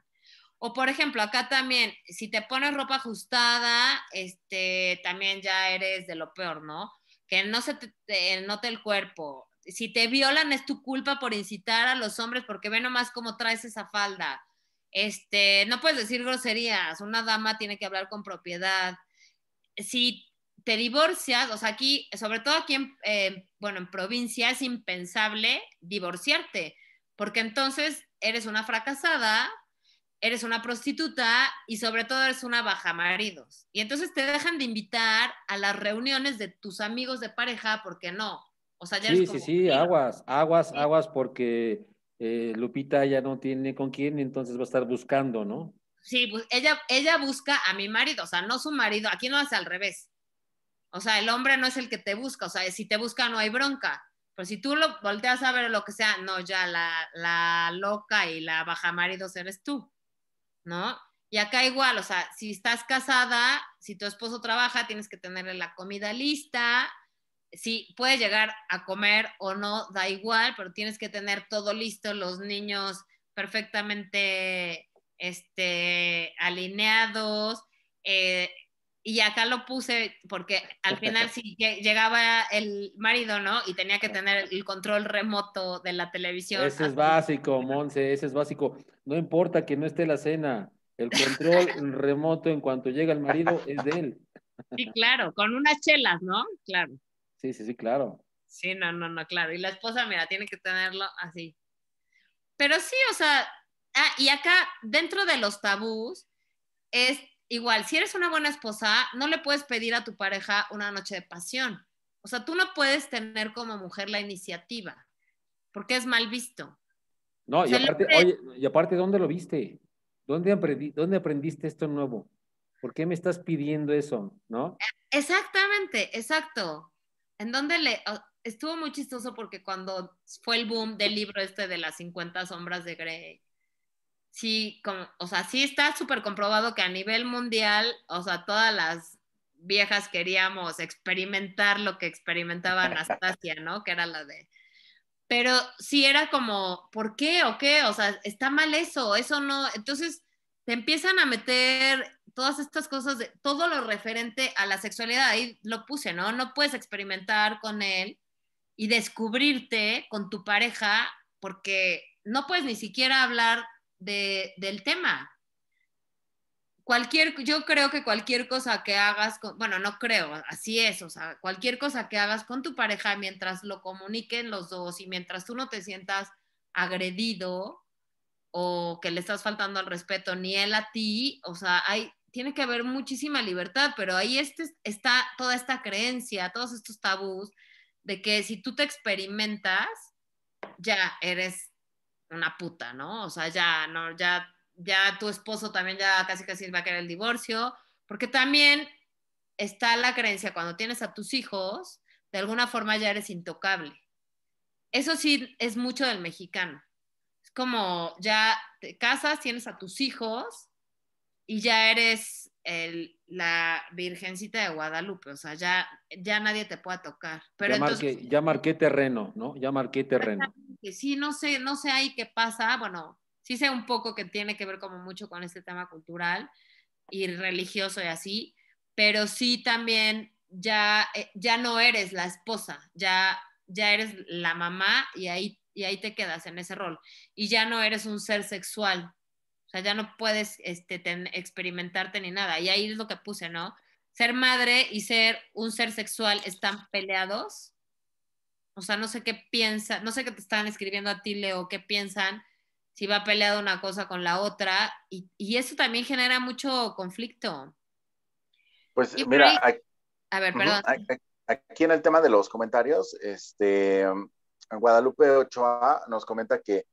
O por ejemplo, acá también, si te pones ropa ajustada, este, también ya eres de lo peor, ¿no? Que no se te, note el cuerpo. Si te violan es tu culpa por incitar a los hombres porque ve nomás cómo traes esa falda. Este, no puedes decir groserías, una dama tiene que hablar con propiedad. Si te divorcias, o sea, aquí, sobre todo aquí, en, eh, bueno, en provincia es impensable divorciarte, porque entonces eres una fracasada, eres una prostituta y sobre todo eres una baja maridos. Y entonces te dejan de invitar a las reuniones de tus amigos de pareja porque no. O sea, ya sí, sí, sí, aguas, aguas, aguas porque eh, Lupita ya no tiene con quién, entonces va a estar buscando, ¿no? Sí, pues ella, ella busca a mi marido, o sea, no su marido, aquí no hace al revés. O sea, el hombre no es el que te busca, o sea, si te busca no hay bronca. Pero si tú lo volteas a ver lo que sea, no, ya la, loca y la marido eres tú, ¿no? Y acá igual, o sea, si estás casada, si tu esposo trabaja, tienes que tener la comida lista. Si puede llegar a comer o no, da igual, pero tienes que tener todo listo, los niños perfectamente este, alineados, eh, y acá lo puse porque al final si llegaba el marido, ¿no? Y tenía que tener el control remoto de la televisión. Ese es básico, Monse, ese es básico. No importa que no esté la cena, el control remoto en cuanto llega el marido es de él. Sí, claro, con unas chelas, ¿no? Claro. Sí, sí, sí, claro. Sí, no, no, no, claro. Y la esposa, mira, tiene que tenerlo así. Pero sí, o sea, ah, y acá dentro de los tabús, es igual, si eres una buena esposa, no le puedes pedir a tu pareja una noche de pasión. O sea, tú no puedes tener como mujer la iniciativa, porque es mal visto. No, y, aparte, aparte, ¿dónde lo viste? ¿Dónde, aprendiste esto nuevo? ¿Por qué me estás pidiendo eso? ¿No? Exactamente, exacto. En dónde le estuvo muy chistoso porque cuando fue el boom del libro este de las 50 sombras de Grey, sí, como, o sea, sí está súper comprobado que a nivel mundial, o sea, todas las viejas queríamos experimentar lo que experimentaba Anastasia, ¿no? Que era la de... Pero sí era como, ¿por qué o qué? O sea, está mal eso, eso no. Entonces te empiezan a meter todas estas cosas, de, todo lo referente a la sexualidad, ahí lo puse, ¿no? No puedes experimentar con él y descubrirte con tu pareja porque no puedes ni siquiera hablar del tema. Cualquier, yo creo que cualquier cosa que hagas, con, bueno, no creo, así es, o sea, cualquier cosa que hagas con tu pareja mientras lo comuniquen los dos y mientras tú no te sientas agredido o que le estás faltando al respeto ni él a ti, o sea, hay, tiene que haber muchísima libertad, pero ahí este, está toda esta creencia, todos estos tabús de que si tú te experimentas, ya eres una puta, ¿no? O sea, ya, no, ya, ya tu esposo también ya casi casi va a querer el divorcio, porque también está la creencia cuando tienes a tus hijos, de alguna forma ya eres intocable. Eso sí es mucho del mexicano. Es como ya te casas, tienes a tus hijos y ya eres la virgencita de Guadalupe, o sea, ya, ya nadie te pueda tocar. Pero ya marqué terreno, ¿no? Ya marqué terreno que sí, no sé, no sé ahí qué pasa, bueno, sí sé un poco que tiene que ver como mucho con este tema cultural y religioso y así, pero sí también ya, eh, ya no eres la esposa, ya, ya eres la mamá y ahí, y ahí te quedas en ese rol. Y ya no eres un ser sexual, o sea, ya no puedes este, experimentarte ni nada. Y ahí es lo que puse, ¿no? Ser madre y ser un ser sexual están peleados o sea, no sé qué piensa, no sé qué te están escribiendo a ti, Leo, qué piensan, si va peleado una cosa con la otra, y, eso también genera mucho conflicto. Pues mira, Aquí en el tema de los comentarios, este, um, Guadalupe Ochoa nos comenta que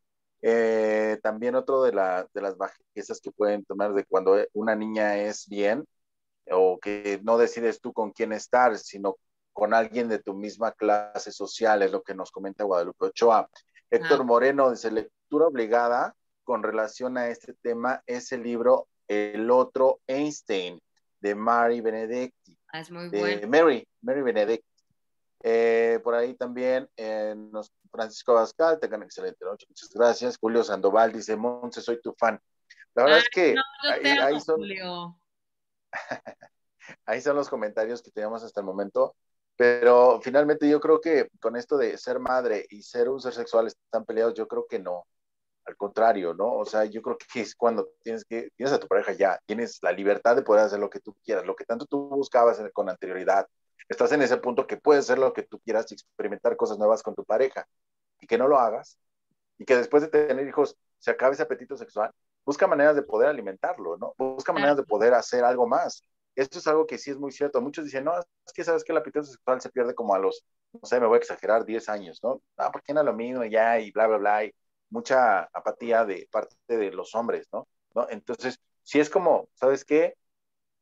eh, también otro de, la, de las bajezas que pueden tomar de cuando eh, una niña es bien o que no decides tú con quién estar, sino con alguien de tu misma clase social, es lo que nos comenta Guadalupe Ochoa. Ah. Héctor Moreno dice, lectura obligada con relación a este tema es el libro El otro Einstein de Mary Benedict. Ah, es muy de bueno. Mary, Mary Benedict. Eh, por ahí también eh, Francisco Abascal, tengan excelente noche, muchas gracias. Julio Sandoval dice, Monse, soy tu fan. La verdad ah, es que ahí, son, ahí son los comentarios que teníamos hasta el momento. Pero finalmente yo creo que con esto de ser madre y ser un ser sexual están peleados, yo creo que no. Al contrario, ¿no? O sea, yo creo que es cuando tienes que, tienes a tu pareja ya, tienes la libertad de poder hacer lo que tú quieras, lo que tanto tú buscabas con anterioridad. Estás en ese punto que puedes hacer lo que tú quieras y experimentar cosas nuevas con tu pareja y que no lo hagas y que después de tener hijos se acabe ese apetito sexual, busca maneras de poder alimentarlo, ¿no? Busca maneras de poder hacer algo más. Esto es algo que sí es muy cierto. Muchos dicen, no, es que sabes que la apetencia sexual se pierde como a los, no sé, me voy a exagerar, 10 años, ¿no? Ah, porque no lo mismo ya, y bla, bla, bla, y mucha apatía de parte de los hombres, ¿no? ¿No? Entonces, sí es como, ¿sabes qué?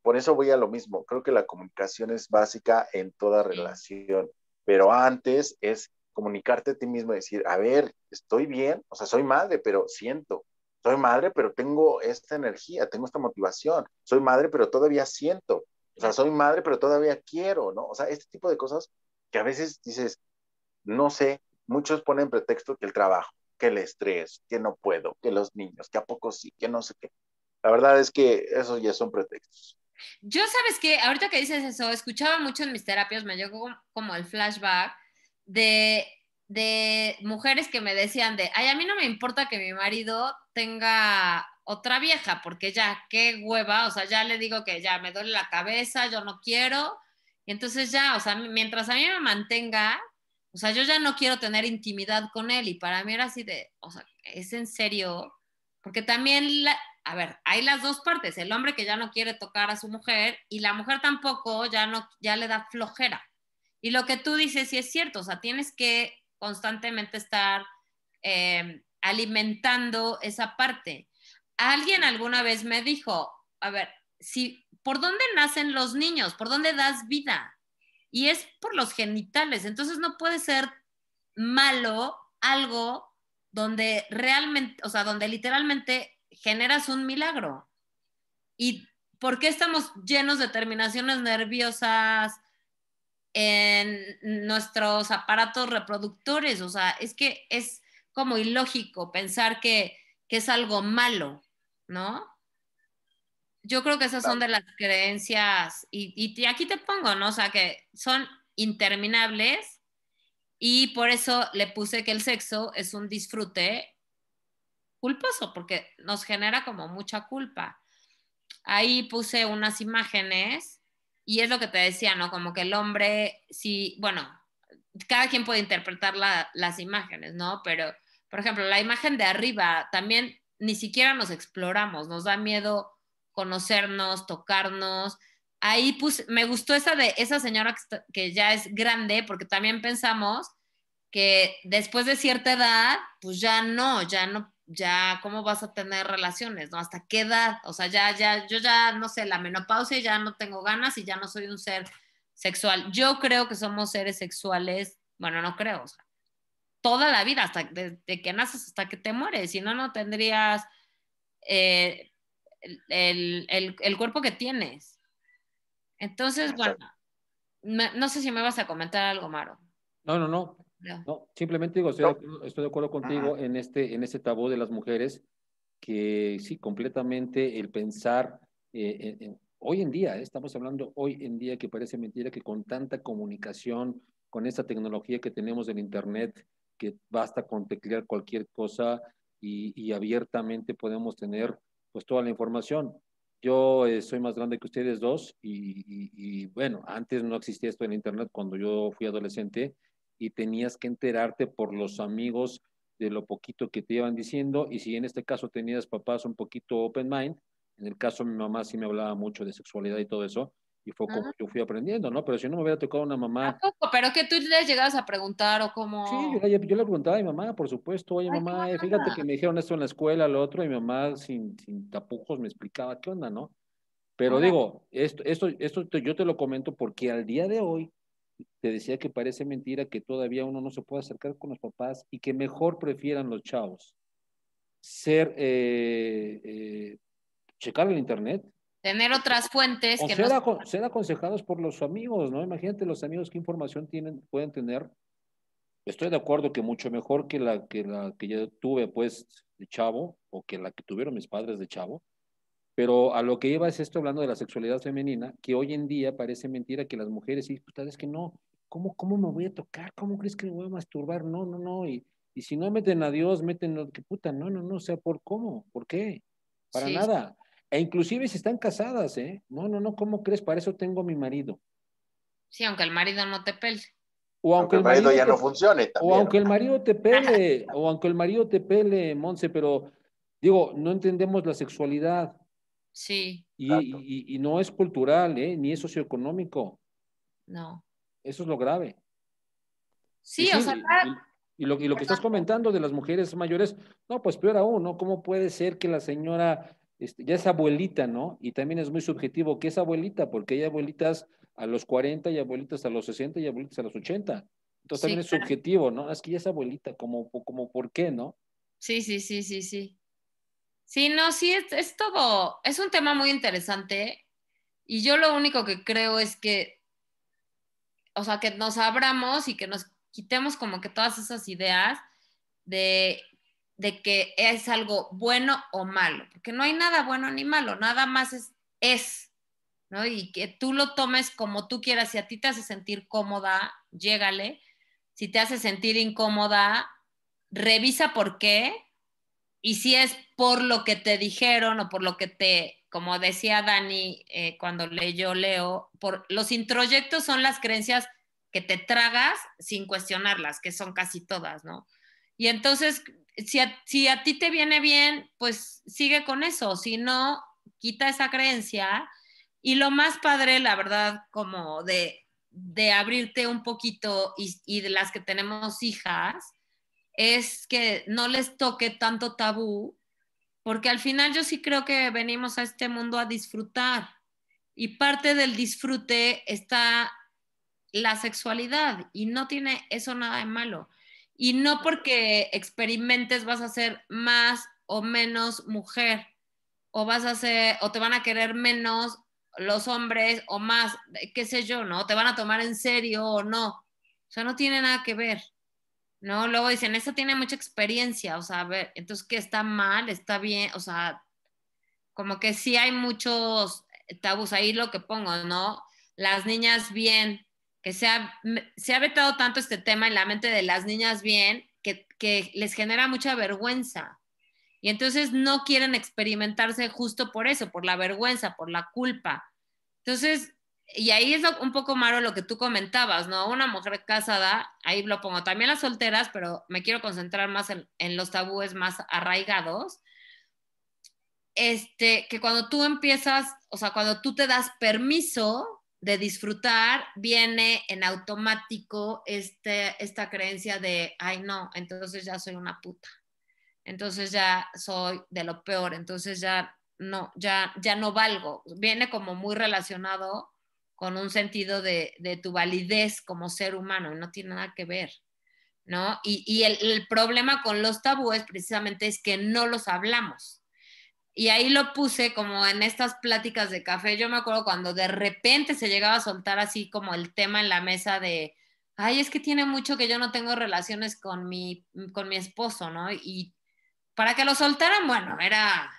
Por eso voy a lo mismo. Creo que la comunicación es básica en toda relación, pero antes es comunicarte a ti mismo, decir, a ver, estoy bien, o sea, soy madre, pero siento, soy madre, pero tengo esta energía, tengo esta motivación, soy madre, pero todavía siento, o sea, soy madre, pero todavía quiero, ¿no? O sea, este tipo de cosas que a veces dices, no sé, muchos ponen pretexto que el trabajo, que el estrés, que no puedo, que los niños, que a poco sí, que no sé qué. La verdad es que esos ya son pretextos. Yo sabes que ahorita que dices eso, escuchaba mucho en mis terapias, me llegó como el flashback de de mujeres que me decían de, ay, a mí no me importa que mi marido tenga otra vieja, porque ya, qué hueva, o sea, ya le digo que ya me duele la cabeza, yo no quiero, y entonces ya, o sea, mientras a mí me mantenga, o sea, yo ya no quiero tener intimidad con él, y para mí era así de, o sea, es en serio, porque también, a ver, hay las dos partes, el hombre que ya no quiere tocar a su mujer, y la mujer tampoco, ya no, ya le da flojera. Y lo que tú dices sí es cierto, o sea, tienes que constantemente estar eh, alimentando esa parte. Alguien alguna vez me dijo, a ver, si, ¿por dónde nacen los niños? ¿Por dónde das vida? Y es por los genitales. Entonces no puede ser malo algo donde realmente, o sea, donde literalmente generas un milagro. ¿Y por qué estamos llenos de terminaciones nerviosas, en nuestros aparatos reproductores. O sea, es que es como ilógico pensar que, es algo malo, ¿no? Yo creo que esas son de las creencias, y, y, y aquí te pongo, ¿no? O sea, que son interminables y por eso le puse que el sexo es un disfrute culposo, porque nos genera como mucha culpa. Ahí puse unas imágenes y es lo que te decía, ¿no? Como que el hombre, sí, bueno, cada quien puede interpretar las imágenes, ¿no? Pero, por ejemplo, la imagen de arriba también ni siquiera nos exploramos, nos da miedo conocernos, tocarnos. Ahí pues me gustó esa de esa señora que ya es grande, porque también pensamos que después de cierta edad, pues ya no, ya no ya cómo vas a tener relaciones, ¿no? Hasta qué edad, o sea, ya, ya, yo ya, no sé, la menopausia, ya no tengo ganas y ya no soy un ser sexual. Yo creo que somos seres sexuales, bueno, no creo, o sea, toda la vida, hasta desde que naces hasta que te mueres, si no, no tendrías eh, el, cuerpo que tienes. Entonces, bueno, no sé si me vas a comentar algo, Maro. No, no, no, no. simplemente digo, estoy, De, acuerdo, contigo en este, en este tabú de las mujeres, que sí, completamente el pensar eh, eh, hoy en día, ¿eh? estamos hablando hoy en día que parece mentira que con tanta comunicación, con esta tecnología que tenemos del Internet, que basta con teclear cualquier cosa y, abiertamente podemos tener pues toda la información. Yo soy más grande que ustedes dos y, bueno, antes no existía esto en Internet cuando yo fui adolescente y tenías que enterarte por los amigos de lo poquito que te iban diciendo y si en este caso tenías papás un poquito open mind, en el caso mi mamá sí me hablaba mucho de sexualidad y todo eso y fue como ah. yo fui aprendiendo, ¿no? Pero si no me hubiera tocado una mamá... Pero que tú les llegabas a preguntar o cómo... Sí, yo, yo le preguntaba a mi mamá, por supuesto, oye mamá, eh, fíjate que me dijeron esto en la escuela, lo otro, y mi mamá sin, sin tapujos me explicaba qué onda, ¿no? Pero digo, esto, esto, esto yo te lo comento porque al día de hoy te decía que parece mentira que todavía uno no se puede acercar con los papás y que mejor prefieran los chavos ser, eh, eh checar el internet. Tener otras fuentes. ser, aconsejados por los amigos, ¿no? Imagínate los amigos qué información tienen, pueden tener. Estoy de acuerdo que mucho mejor que la que, la que yo tuve, pues, de chavo, o que la que tuvieron mis padres de chavo. Pero a lo que iba es esto hablando de la sexualidad femenina, que hoy en día parece mentira que las mujeres, y es pues, que no, ¿cómo, ¿cómo me voy a tocar? ¿Cómo crees que me voy a masturbar? No, no, no. Y, si no meten a Dios, meten que puta, no, no, no, o sea, ¿por cómo? ¿Por qué? Para nada. E inclusive si están casadas, ¿eh? No, no, no, ¿cómo crees? Para eso tengo a mi marido. Sí, aunque el marido no te pele. O aunque, el marido, ya no funcione. o aunque el marido te pele, o aunque el marido te pele, Monse, pero digo, no entendemos la sexualidad. Sí. Y, no es cultural, ¿eh? ni es socioeconómico. No. Eso es lo grave. Sí, o sea, Y lo, que estás comentando de las mujeres mayores, no, pues peor aún, ¿no? ¿Cómo puede ser que la señora este, ya es abuelita, ¿no? Y también es muy subjetivo que es abuelita, porque hay abuelitas a los 40 y abuelitas a los 60 y abuelitas a los 80. Entonces también es subjetivo, ¿no? Es que ya es abuelita, como, como por qué, ¿no? Sí, sí, sí, sí, sí. Sí, no, sí, es, todo, es un tema muy interesante y yo lo único que creo es que, o sea, que nos abramos y que nos quitemos como que todas esas ideas de, que es algo bueno o malo, porque no hay nada bueno ni malo, nada más es, es, ¿no? Y que tú lo tomes como tú quieras, si a ti te hace sentir cómoda, llégale, si te hace sentir incómoda, revisa por qué y si es por lo que te dijeron o por lo que te, como decía Dani eh, cuando leyó Leo, por, los introyectos son las creencias que te tragas sin cuestionarlas, que son casi todas, ¿no? Y entonces, si a, si a ti te viene bien, pues sigue con eso, si no, quita esa creencia. Y lo más padre, la verdad, como de, de abrirte un poquito y de las que tenemos hijas, es que no les toque tanto tabú, porque al final yo sí creo que venimos a este mundo a disfrutar y parte del disfrute está la sexualidad y no tiene eso nada de malo. Y no porque experimentes vas a ser más o menos mujer o vas a ser o te van a querer menos los hombres o más, qué sé yo, ¿no? Te van a tomar en serio o no. O sea, no tiene nada que ver. ¿no? Luego dicen, esta tiene mucha experiencia, o sea, a ver, entonces, ¿qué está mal? ¿Está bien? O sea, como que sí hay muchos tabús, ahí lo que pongo, ¿no? Las niñas bien, que se ha, se ha vetado tanto este tema en la mente de las niñas bien, que, que les genera mucha vergüenza. Y entonces no quieren experimentarse justo por eso, por la vergüenza, por la culpa. Entonces, y ahí es un poco malo lo que tú comentabas, ¿no? Una mujer casada, ahí lo pongo también las solteras, pero me quiero concentrar más en, los tabúes más arraigados. Este, que cuando tú empiezas, o sea, cuando tú te das permiso de disfrutar, viene en automático este, esta creencia de, ay no, entonces ya soy una puta, entonces ya soy de lo peor, entonces ya no, ya, ya no valgo. Viene como muy relacionado con un sentido de, tu validez como ser humano, y no tiene nada que ver, ¿no? Y, el, el, problema con los tabúes precisamente es que no los hablamos. Y ahí lo puse como en estas pláticas de café, yo me acuerdo cuando de repente se llegaba a soltar así como el tema en la mesa de, ay, es que tiene mucho que yo no tengo relaciones con mi, con mi esposo, ¿no? Y para que lo soltaran, bueno, era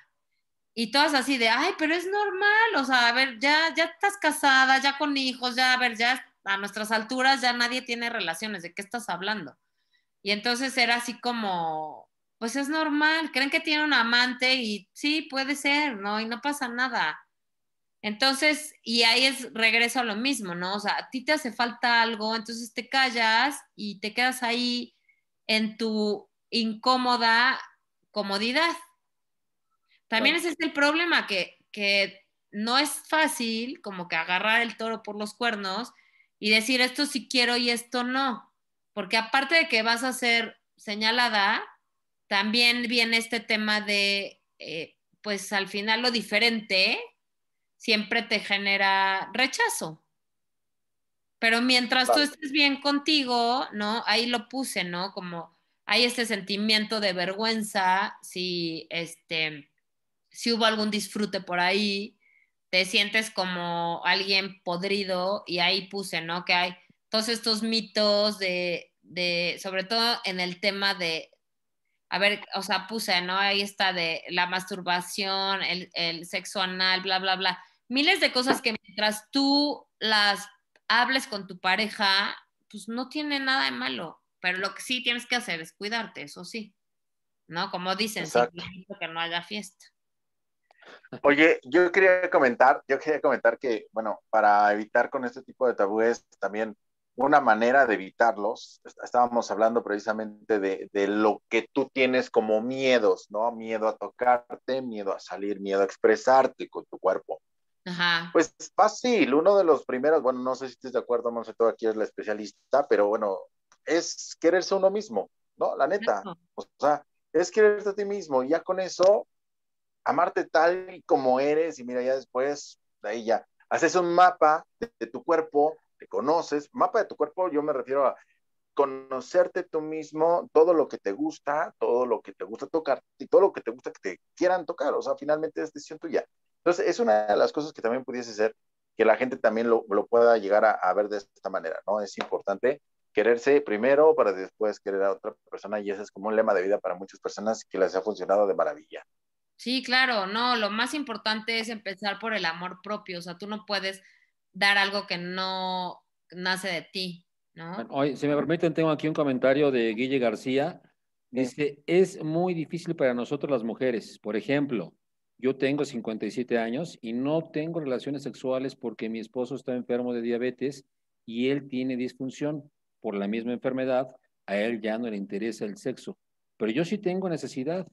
y todas así de, ay, pero es normal, o sea, a ver, ya, ya estás casada, ya con hijos, ya, a ver, ya a nuestras alturas ya nadie tiene relaciones, ¿de qué estás hablando? Y entonces era así como, pues es normal, creen que tiene un amante y sí, puede ser, ¿no? Y no pasa nada. Entonces, y ahí es regreso a lo mismo, ¿no? O sea, a ti te hace falta algo, entonces te callas y te quedas ahí en tu incómoda comodidad. También ese es este el problema, que, no es fácil como que agarrar el toro por los cuernos y decir esto sí quiero y esto no. Porque aparte de que vas a ser señalada, también viene este tema de, eh, pues al final lo diferente siempre te genera rechazo. Pero mientras tú estés bien contigo, ¿no? Ahí lo puse, ¿no? Como hay este sentimiento de vergüenza si, este, si hubo algún disfrute por ahí, te sientes como alguien podrido y ahí puse, ¿no? Que hay todos estos mitos de, sobre todo en el tema de, a ver, o sea, puse, ¿no? Ahí está de la masturbación, el, el sexo anal, bla, bla, bla. Miles de cosas que mientras tú las hables con tu pareja, pues no tiene nada de malo, pero lo que sí tienes que hacer es cuidarte, eso sí, ¿no? Como dicen, que no haya fiesta. Oye, yo quería comentar, yo quería comentar que, bueno, para evitar con este tipo de tabúes, también una manera de evitarlos, estábamos hablando precisamente de, lo que tú tienes como miedos, ¿no? Miedo a tocarte, miedo a salir, miedo a expresarte con tu cuerpo. Ajá. Pues fácil, uno de los primeros, bueno, no sé si estés de acuerdo, no sé tú aquí es la especialista, pero bueno, es quererse uno mismo, ¿no? La neta. O sea, es quererte a ti mismo y ya con eso amarte tal y como eres y mira, ya después, de ahí ya, haces un mapa de, tu cuerpo, te conoces, mapa de tu cuerpo, yo me refiero a conocerte tú mismo, todo lo que te gusta, todo lo que te gusta tocar y todo lo que te gusta que te quieran tocar, o sea, finalmente es decisión tuya. Entonces, es una de las cosas que también pudiese ser que la gente también lo, pueda llegar a, a, ver de esta manera, ¿no? Es importante quererse primero para después querer a otra persona y ese es como un lema de vida para muchas personas que les ha funcionado de maravilla. Sí, claro, no, lo más importante es empezar por el amor propio, o sea, tú no puedes dar algo que no nace de ti, ¿no? hoy, si me permiten, tengo aquí un comentario de Guille García. Dice, es muy difícil para nosotros las mujeres. Por ejemplo, yo tengo 57 años y no tengo relaciones sexuales porque mi esposo está enfermo de diabetes y él tiene disfunción por la misma enfermedad. A él ya no le interesa el sexo. Pero yo sí tengo necesidad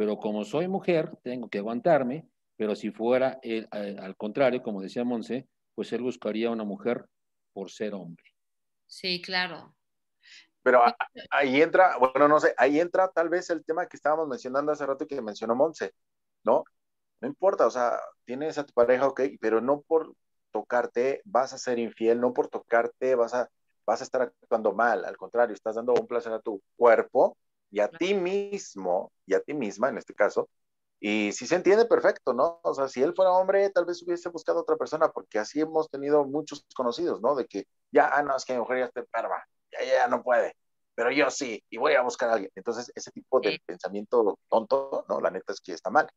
pero como soy mujer, tengo que aguantarme, pero si fuera al contrario, como decía Monse, pues él buscaría una mujer por ser hombre. Sí, claro. Pero ahí entra, bueno, no sé, ahí entra tal vez el tema que estábamos mencionando hace rato que mencionó Monse, ¿no? No importa, o sea, tienes a tu pareja, ok, pero no por tocarte vas a ser infiel, no por tocarte vas a, vas a estar actuando mal, al contrario, estás dando un placer a tu cuerpo y a ti mismo, y a ti misma en este caso, y si se entiende perfecto, ¿no? O sea, si él fuera hombre, tal vez hubiese buscado otra persona, porque así hemos tenido muchos conocidos, ¿no? De que ya, ah, no, es que mi mujer ya está enferma, ya, ya no puede, pero yo sí, y voy a buscar a alguien. Entonces, ese tipo de pensamiento tonto, ¿no? La neta es que está mal.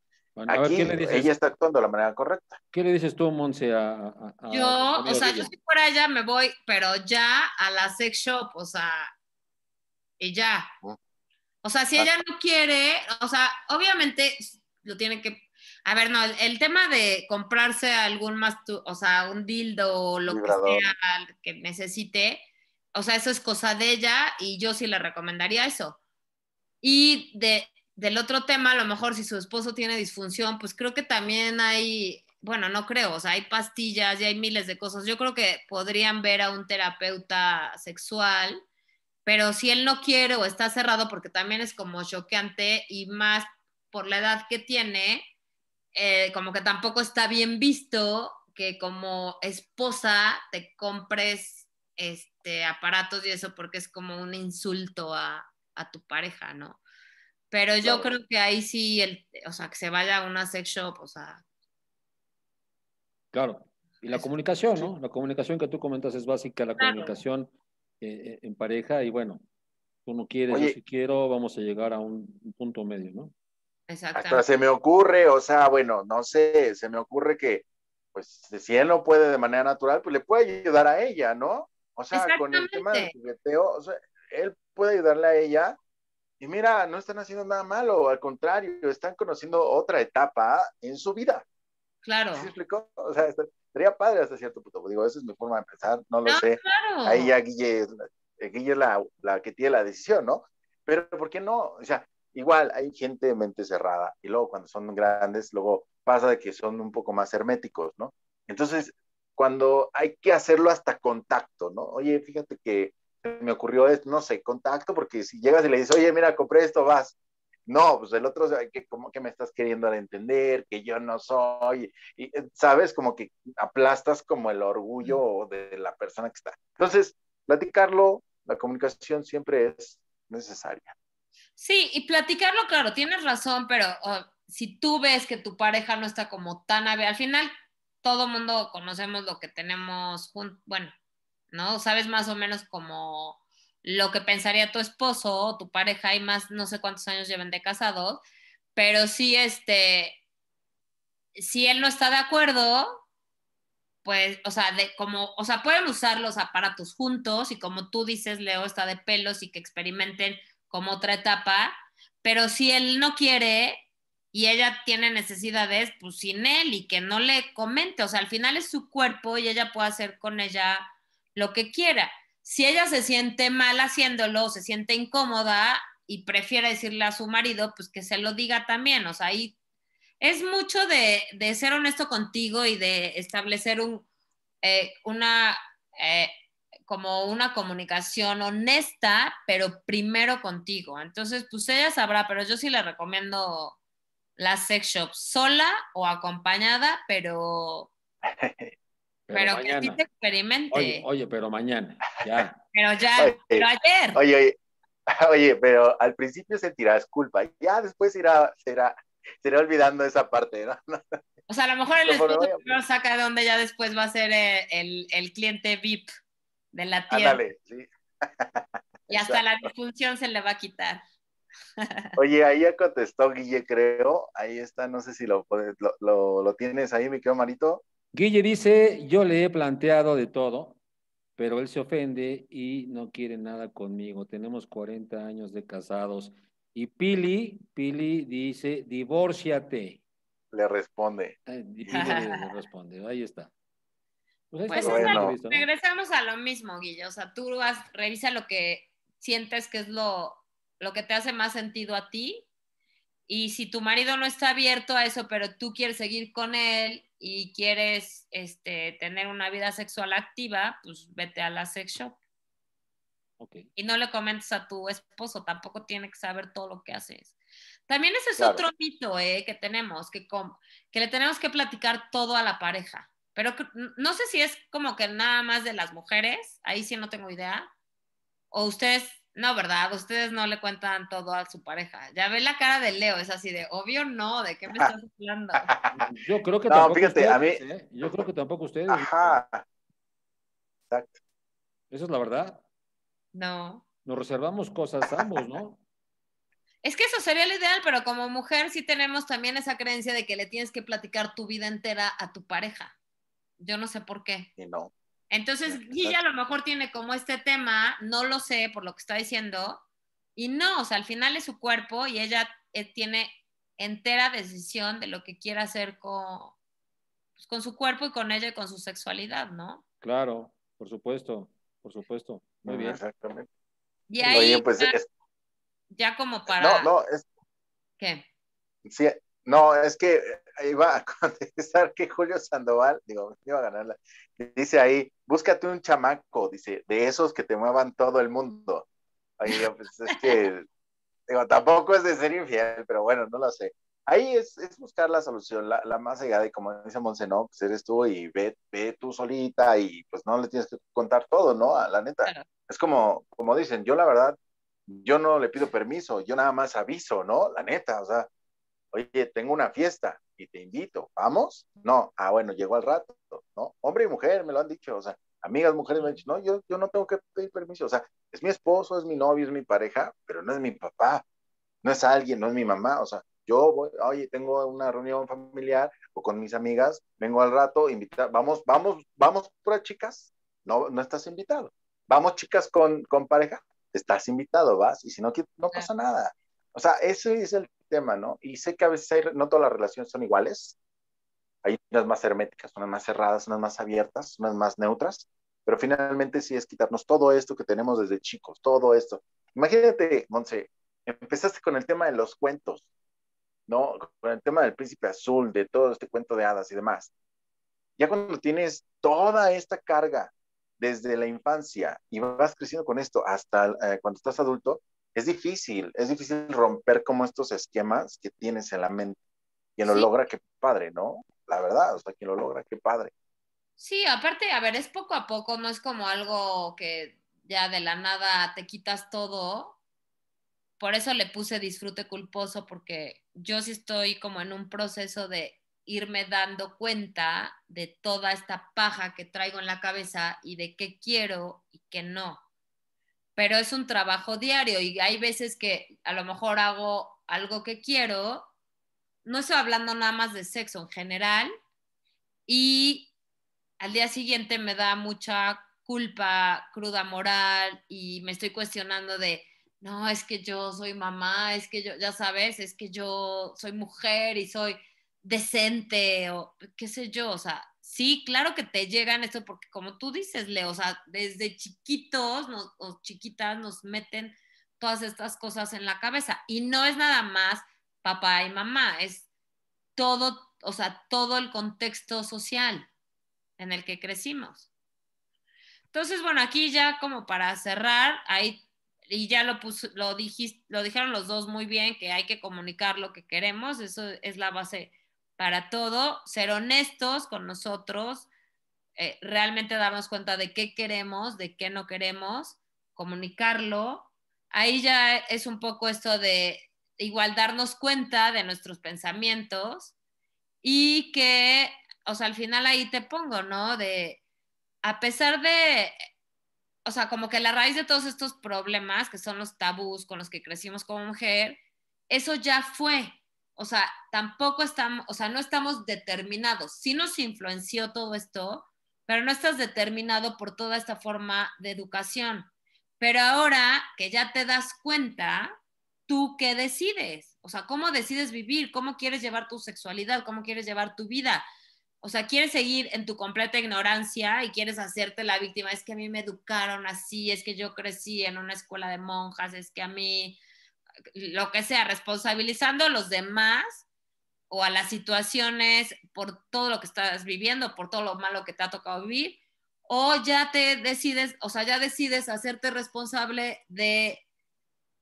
Aquí, ella está actuando de la manera correcta. ¿Qué le dices tú, Monse? A, yo, o sea, yo si fuera ella me voy, pero ya a la sex shop, o sea, y ya. O sea, si ah. ella no quiere, o sea, obviamente lo tiene que... A ver, no, el, tema de comprarse algún más, o sea, un dildo o lo que sea que necesite, o sea, eso es cosa de ella y yo sí le recomendaría eso. Y de, del otro tema, a lo mejor si su esposo tiene disfunción, pues creo que también hay, bueno, no creo, o sea, hay pastillas y hay miles de cosas. Yo creo que podrían ver a un terapeuta sexual pero si él no quiere o está cerrado, porque también es como choqueante y más por la edad que tiene, eh, como que tampoco está bien visto que como esposa te compres este aparatos y eso porque es como un insulto a, a tu pareja, ¿no? Pero yo creo que ahí sí, el, o sea, que se vaya a una sex shop, o sea. Claro. Y la comunicación, ¿no? La comunicación que tú comentas es básica, la comunicación eh, en pareja y bueno, tú no quieres, yo sí quiero, vamos a llegar a un, punto medio, ¿no? Exactamente. Hasta se me ocurre, o sea, bueno, no sé, se me ocurre que, pues, si él no puede de manera natural, pues le puede ayudar a ella, ¿no? O sea, con el tema del jugueteo, o sea, él puede ayudarle a ella. Y mira, no están haciendo nada malo, al contrario, están conociendo otra etapa en su vida. Claro. ¿Se explicó? O sea, Sería padre hasta cierto punto. Pues, digo, esa es mi forma de pensar, no lo ah, sé. Ahí ya Guille, es eh, la, que tiene la decisión, ¿no? Pero ¿por qué no? O sea, igual hay gente de mente cerrada y luego cuando son grandes, luego pasa de que son un poco más herméticos, ¿no? Entonces, cuando hay que hacerlo hasta contacto, ¿no? Oye, fíjate que me ocurrió, esto, no sé, contacto, porque si llegas y le dices, oye, mira, compré esto, vas, no, pues el otro, que como que me estás queriendo entender, que yo no soy, y eh, sabes, como que aplastas como el orgullo de la persona que está. Entonces, platicarlo, la comunicación siempre es necesaria. Sí, y platicarlo, claro, tienes razón, pero oh, si tú ves que tu pareja no está como tan ave al final todo mundo conocemos lo que tenemos juntos, bueno, ¿no? Sabes más o menos como lo que pensaría tu esposo o tu pareja y más no sé cuántos años lleven de casados, pero si este, si él no está de acuerdo, pues, o sea, de, como, o sea, pueden usar los aparatos juntos y como tú dices, Leo está de pelos y que experimenten como otra etapa, pero si él no quiere y ella tiene necesidades, pues sin él y que no le comente, o sea, al final es su cuerpo y ella puede hacer con ella lo que quiera si ella se siente mal haciéndolo, se siente incómoda y prefiere decirle a su marido, pues que se lo diga también. O sea, ahí es mucho de, ser honesto contigo y de establecer un, eh, una, eh, como una comunicación honesta, pero primero contigo. Entonces, pues ella sabrá, pero yo sí le recomiendo la sex shop sola o acompañada, pero Pero, que sí te experimente. Oye, pero mañana, ya. pero ya, pero ayer. Oye, oye, oye, pero al principio sentirás culpa, ya después irá, será, será olvidando esa parte, O sea, a lo mejor el esposo saca de donde ya después va a ser eh, el, cliente VIP de la tienda. Ándale, sí. Y hasta la disfunción se le va a quitar. Oye, ahí ya contestó Guille, creo. Ahí está, no sé si lo, lo, lo, lo tienes ahí, mi querido Marito. Guille dice, yo le he planteado de todo, pero él se ofende y no quiere nada conmigo. Tenemos 40 años de casados. Y Pili, Pili dice, divórciate. Le responde. Pili le, responde, ahí está. Pues, pues regresamos a lo mismo, Guille. O sea, tú vas, revisa lo que sientes que es lo, lo que te hace más sentido a ti y si tu marido no está abierto a eso, pero tú quieres seguir con él y quieres este, tener una vida sexual activa, pues vete a la sex shop. Y no le comentes a tu esposo, tampoco tiene que saber todo lo que haces. También ese es otro mito eh, que tenemos, que, que le tenemos que platicar todo a la pareja. Pero no sé si es como que nada más de las mujeres, ahí sí no tengo idea. O ustedes no, ¿verdad? Ustedes no le cuentan todo a su pareja. Ya ve la cara de Leo, es así de obvio no, ¿de qué me estás hablando? Yo creo que no, fíjate, a ¿eh? Yo creo que tampoco ustedes. Ajá. Exacto. Esa es la verdad. No. Nos reservamos cosas ambos, ¿no? Es que eso sería lo ideal, pero como mujer sí tenemos también esa creencia de que le tienes que platicar tu vida entera a tu pareja. Yo no sé por qué. no. Entonces, ella a lo mejor tiene como este tema, no lo sé por lo que está diciendo, y no, o sea, al final es su cuerpo y ella eh, tiene entera decisión de lo que quiera hacer con, pues, con su cuerpo y con ella y con su sexualidad, ¿no? Claro, por supuesto, por supuesto. Muy bien. Exactamente. Y ahí, pues, ya, ya como para... No, no, es... ¿Qué? Sí, no, es que eh, iba a contestar que Julio Sandoval, digo, iba a ganarla. Dice ahí, búscate un chamaco, dice, de esos que te muevan todo el mundo. Ahí pues es que, digo, tampoco es de ser infiel, pero bueno, no lo sé. Ahí es, buscar la solución, la, más allá de como dice Monse, no, pues eres tú y ve, ve tú solita y pues no le tienes que contar todo, ¿no? Ah, la neta. Es como, como dicen, yo la verdad, yo no le pido permiso, yo nada más aviso, ¿no? La neta, o sea, oye, tengo una fiesta y te invito, ¿vamos? No, ah, bueno, llegó al rato, ¿no? Hombre y mujer me lo han dicho, o sea, amigas mujeres me han dicho, no, yo, yo no tengo que pedir permiso, o sea, es mi esposo, es mi novio, es mi pareja, pero no es mi papá, no es alguien, no es mi mamá, o sea, yo voy, oye, tengo una reunión familiar o con mis amigas, vengo al rato, invitar, vamos, vamos, vamos, por chicas, no, no estás invitado. Vamos, chicas, con, con pareja, estás invitado, vas, y si no, no pasa nada. O sea, ese es el tema, ¿no? Y sé que a veces no todas las relaciones son iguales. Hay unas más herméticas, unas más cerradas, unas más abiertas, unas más neutras, pero finalmente sí es quitarnos todo esto que tenemos desde chicos, todo esto. Imagínate, Monse, empezaste con el tema de los cuentos, ¿no? Con el tema del príncipe azul, de todo este cuento de hadas y demás. Ya cuando tienes toda esta carga desde la infancia y vas creciendo con esto hasta eh, cuando estás adulto, es difícil, es difícil romper como estos esquemas que tienes en la mente. Quien lo logra, qué padre, ¿no? La verdad, o sea, quien lo logra, qué padre. Sí, aparte, a ver, es poco a poco, no es como algo que ya de la nada te quitas todo. Por eso le puse disfrute culposo, porque yo sí estoy como en un proceso de irme dando cuenta de toda esta paja que traigo en la cabeza y de qué quiero y qué no pero es un trabajo diario y hay veces que a lo mejor hago algo que quiero, no estoy hablando nada más de sexo en general, y al día siguiente me da mucha culpa, cruda moral y me estoy cuestionando de, no, es que yo soy mamá, es que yo, ya sabes, es que yo soy mujer y soy decente o qué sé yo, o sea, Sí, claro que te llegan esto, porque como tú dices, Leo, desde chiquitos o chiquitas nos meten todas estas cosas en la cabeza. Y no es nada más papá y mamá, es todo, o sea, todo el contexto social en el que crecimos. Entonces, bueno, aquí ya como para cerrar, ahí y ya lo lo dijiste, lo dijeron los dos muy bien que hay que comunicar lo que queremos, eso es la base para todo, ser honestos con nosotros, eh, realmente darnos cuenta de qué queremos, de qué no queremos, comunicarlo. Ahí ya es un poco esto de igual darnos cuenta de nuestros pensamientos y que, o sea, al final ahí te pongo, ¿no? De, a pesar de, o sea, como que la raíz de todos estos problemas, que son los tabús con los que crecimos como mujer, eso ya fue, o sea, tampoco estamos, o sea, no estamos determinados. Sí nos influenció todo esto, pero no estás determinado por toda esta forma de educación. Pero ahora que ya te das cuenta, tú qué decides, o sea, cómo decides vivir, cómo quieres llevar tu sexualidad, cómo quieres llevar tu vida. O sea, quieres seguir en tu completa ignorancia y quieres hacerte la víctima. Es que a mí me educaron así, es que yo crecí en una escuela de monjas, es que a mí lo que sea, responsabilizando a los demás o a las situaciones por todo lo que estás viviendo, por todo lo malo que te ha tocado vivir, o ya te decides, o sea, ya decides hacerte responsable de,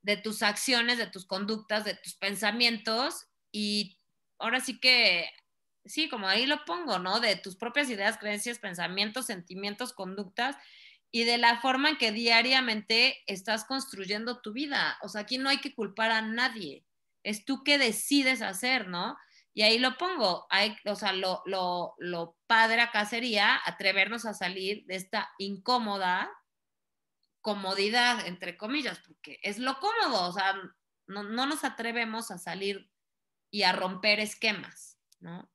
de tus acciones, de tus conductas, de tus pensamientos, y ahora sí que, sí, como ahí lo pongo, ¿no? De tus propias ideas, creencias, pensamientos, sentimientos, conductas, y de la forma en que diariamente estás construyendo tu vida. O sea, aquí no hay que culpar a nadie. Es tú que decides hacer, ¿no? Y ahí lo pongo. o sea, lo, padre acá sería atrevernos a salir de esta incómoda comodidad, entre comillas, porque es lo cómodo. O sea, no, no nos atrevemos a salir y a romper esquemas, ¿no?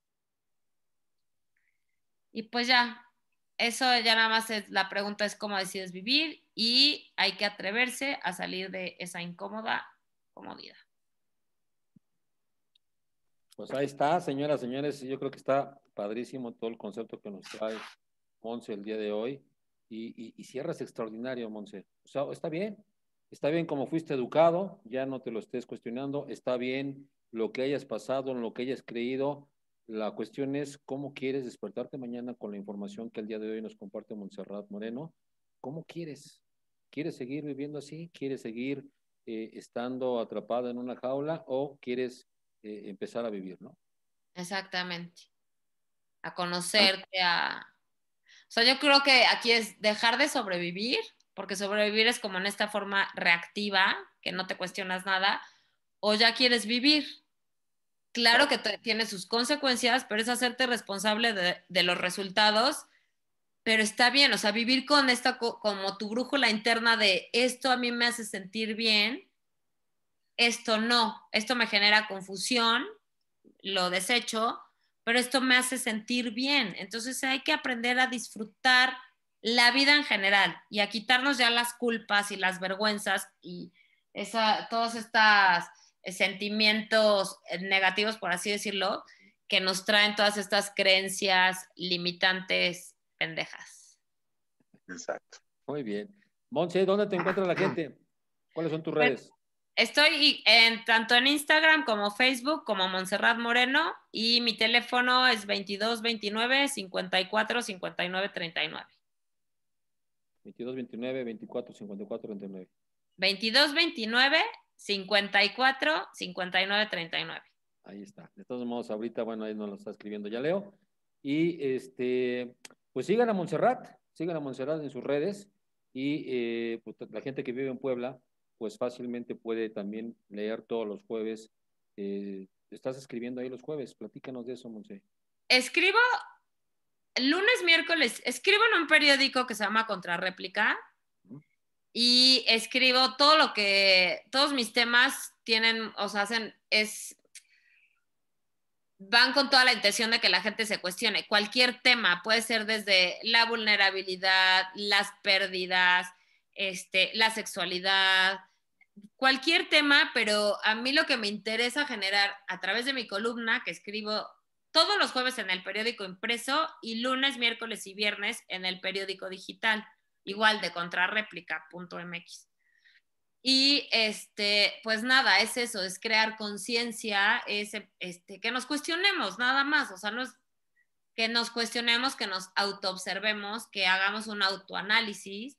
Y pues ya, eso ya nada más es, la pregunta es cómo decides vivir y hay que atreverse a salir de esa incómoda comodidad. Pues ahí está, señoras, señores, yo creo que está padrísimo todo el concepto que nos trae Monse el día de hoy y, cierras extraordinario, Monse. O sea, está bien, está bien como fuiste educado, ya no te lo estés cuestionando, está bien lo que hayas pasado, en lo que hayas creído, la cuestión es cómo quieres despertarte mañana con la información que el día de hoy nos comparte Montserrat Moreno. ¿Cómo quieres? ¿Quieres seguir viviendo así? ¿Quieres seguir eh, estando atrapada en una jaula o quieres eh, empezar a vivir, no? Exactamente. A conocerte, a... O sea, yo creo que aquí es dejar de sobrevivir, porque sobrevivir es como en esta forma reactiva, que no te cuestionas nada, o ya quieres vivir, Claro que tiene sus consecuencias, pero es hacerte responsable de, los resultados. Pero está bien, o sea, vivir con esta como tu brújula interna de esto a mí me hace sentir bien, esto no, esto me genera confusión, lo desecho, pero esto me hace sentir bien. Entonces hay que aprender a disfrutar la vida en general y a quitarnos ya las culpas y las vergüenzas y esa, todas estas eh, sentimientos eh, negativos, por así decirlo, que nos traen todas estas creencias limitantes pendejas. Exacto. Muy bien. Monse, ¿dónde te encuentra la gente? ¿Cuáles son tus redes? Estoy en, tanto en Instagram como Facebook como Montserrat Moreno y mi teléfono es 2229 545939 2229 59 2229 54 59 39. Ahí está. De todos modos, ahorita, bueno, ahí nos lo está escribiendo, ya leo. Y este, pues sigan a Montserrat, sigan a Montserrat en sus redes y eh, pues, la gente que vive en Puebla, pues fácilmente puede también leer todos los jueves. Eh, estás escribiendo ahí los jueves, platícanos de eso, Monse. Escribo lunes, miércoles, escribo en un periódico que se llama Contrarréplica, y escribo todo lo que, todos mis temas tienen, o sea, hacen, es, van con toda la intención de que la gente se cuestione. Cualquier tema puede ser desde la vulnerabilidad, las pérdidas, este, la sexualidad, cualquier tema, pero a mí lo que me interesa generar a través de mi columna que escribo todos los jueves en el periódico impreso y lunes, miércoles y viernes en el periódico digital igual de contrarréplica.mx. Y este, pues nada, es eso, es crear conciencia, es este, que nos cuestionemos, nada más, o sea, no que nos cuestionemos, que nos autoobservemos, que hagamos un autoanálisis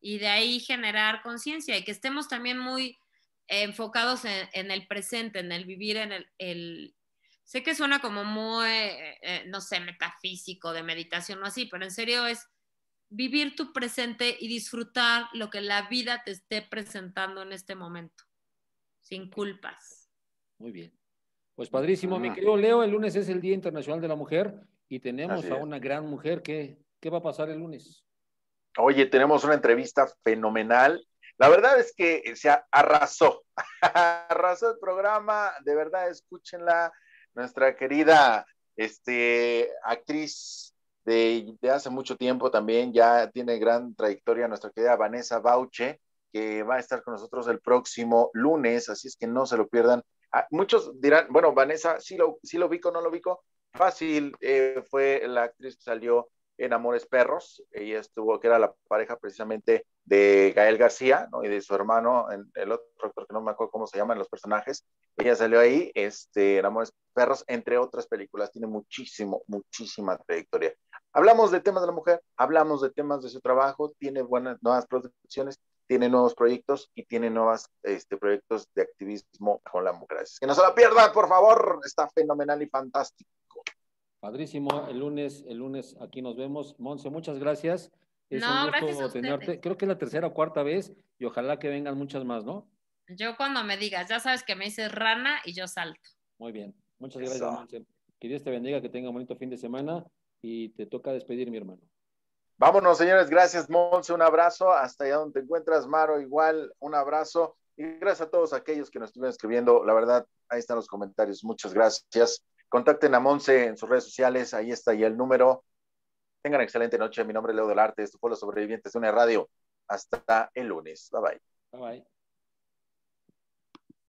y de ahí generar conciencia y que estemos también muy enfocados en, el presente, en el vivir, en el, sé que suena como muy, eh, eh, no sé, metafísico, de meditación o así, pero en serio es vivir tu presente y disfrutar lo que la vida te esté presentando en este momento, sin culpas. Muy bien. Pues padrísimo, mi ah. querido Leo, el lunes es el Día Internacional de la Mujer y tenemos a una gran mujer. ¿Qué, ¿Qué va a pasar el lunes? Oye, tenemos una entrevista fenomenal. La verdad es que se arrasó, arrasó el programa, de verdad, escúchenla, nuestra querida este, actriz de, hace mucho tiempo también, ya tiene gran trayectoria nuestra querida Vanessa Bauche, que va a estar con nosotros el próximo lunes, así es que no se lo pierdan. Ah, muchos dirán, bueno, Vanessa, sí lo, sí lo vico, no lo vico. Fácil, eh, fue la actriz que salió en Amores Perros. Ella estuvo, que era la pareja precisamente de Gael García, Y de su hermano, en, el otro actor que no me acuerdo cómo se llaman los personajes. Ella salió ahí, este, en Amores Perros, entre otras películas. Tiene muchísimo, muchísima trayectoria. Hablamos de temas de la mujer, hablamos de temas de su trabajo, tiene buenas, nuevas producciones, tiene nuevos proyectos y tiene nuevos este, proyectos de activismo con la mujer. que no se la pierdan, por favor, está fenomenal y fantástico. Padrísimo, el lunes, el lunes aquí nos vemos. Monse, muchas gracias. Es un gusto tenerte. Creo que es la tercera o cuarta vez y ojalá que vengan muchas más, ¿no? Yo cuando me digas, ya sabes que me dices rana y yo salto. Muy bien, muchas gracias, Monse. Que Dios te bendiga, que tenga un bonito fin de semana y te toca despedir, mi hermano. Vámonos, señores. Gracias, Monse. Un abrazo. Hasta allá donde te encuentras, Maro, igual. Un abrazo. Y gracias a todos aquellos que nos estuvieron escribiendo. La verdad, ahí están los comentarios. Muchas gracias. Contacten a Monse en sus redes sociales, ahí está ya el número. Tengan excelente noche. Mi nombre es Leo Delarte, esto fue Los Sobrevivientes de una Radio. Hasta el lunes. Bye bye. Bye bye.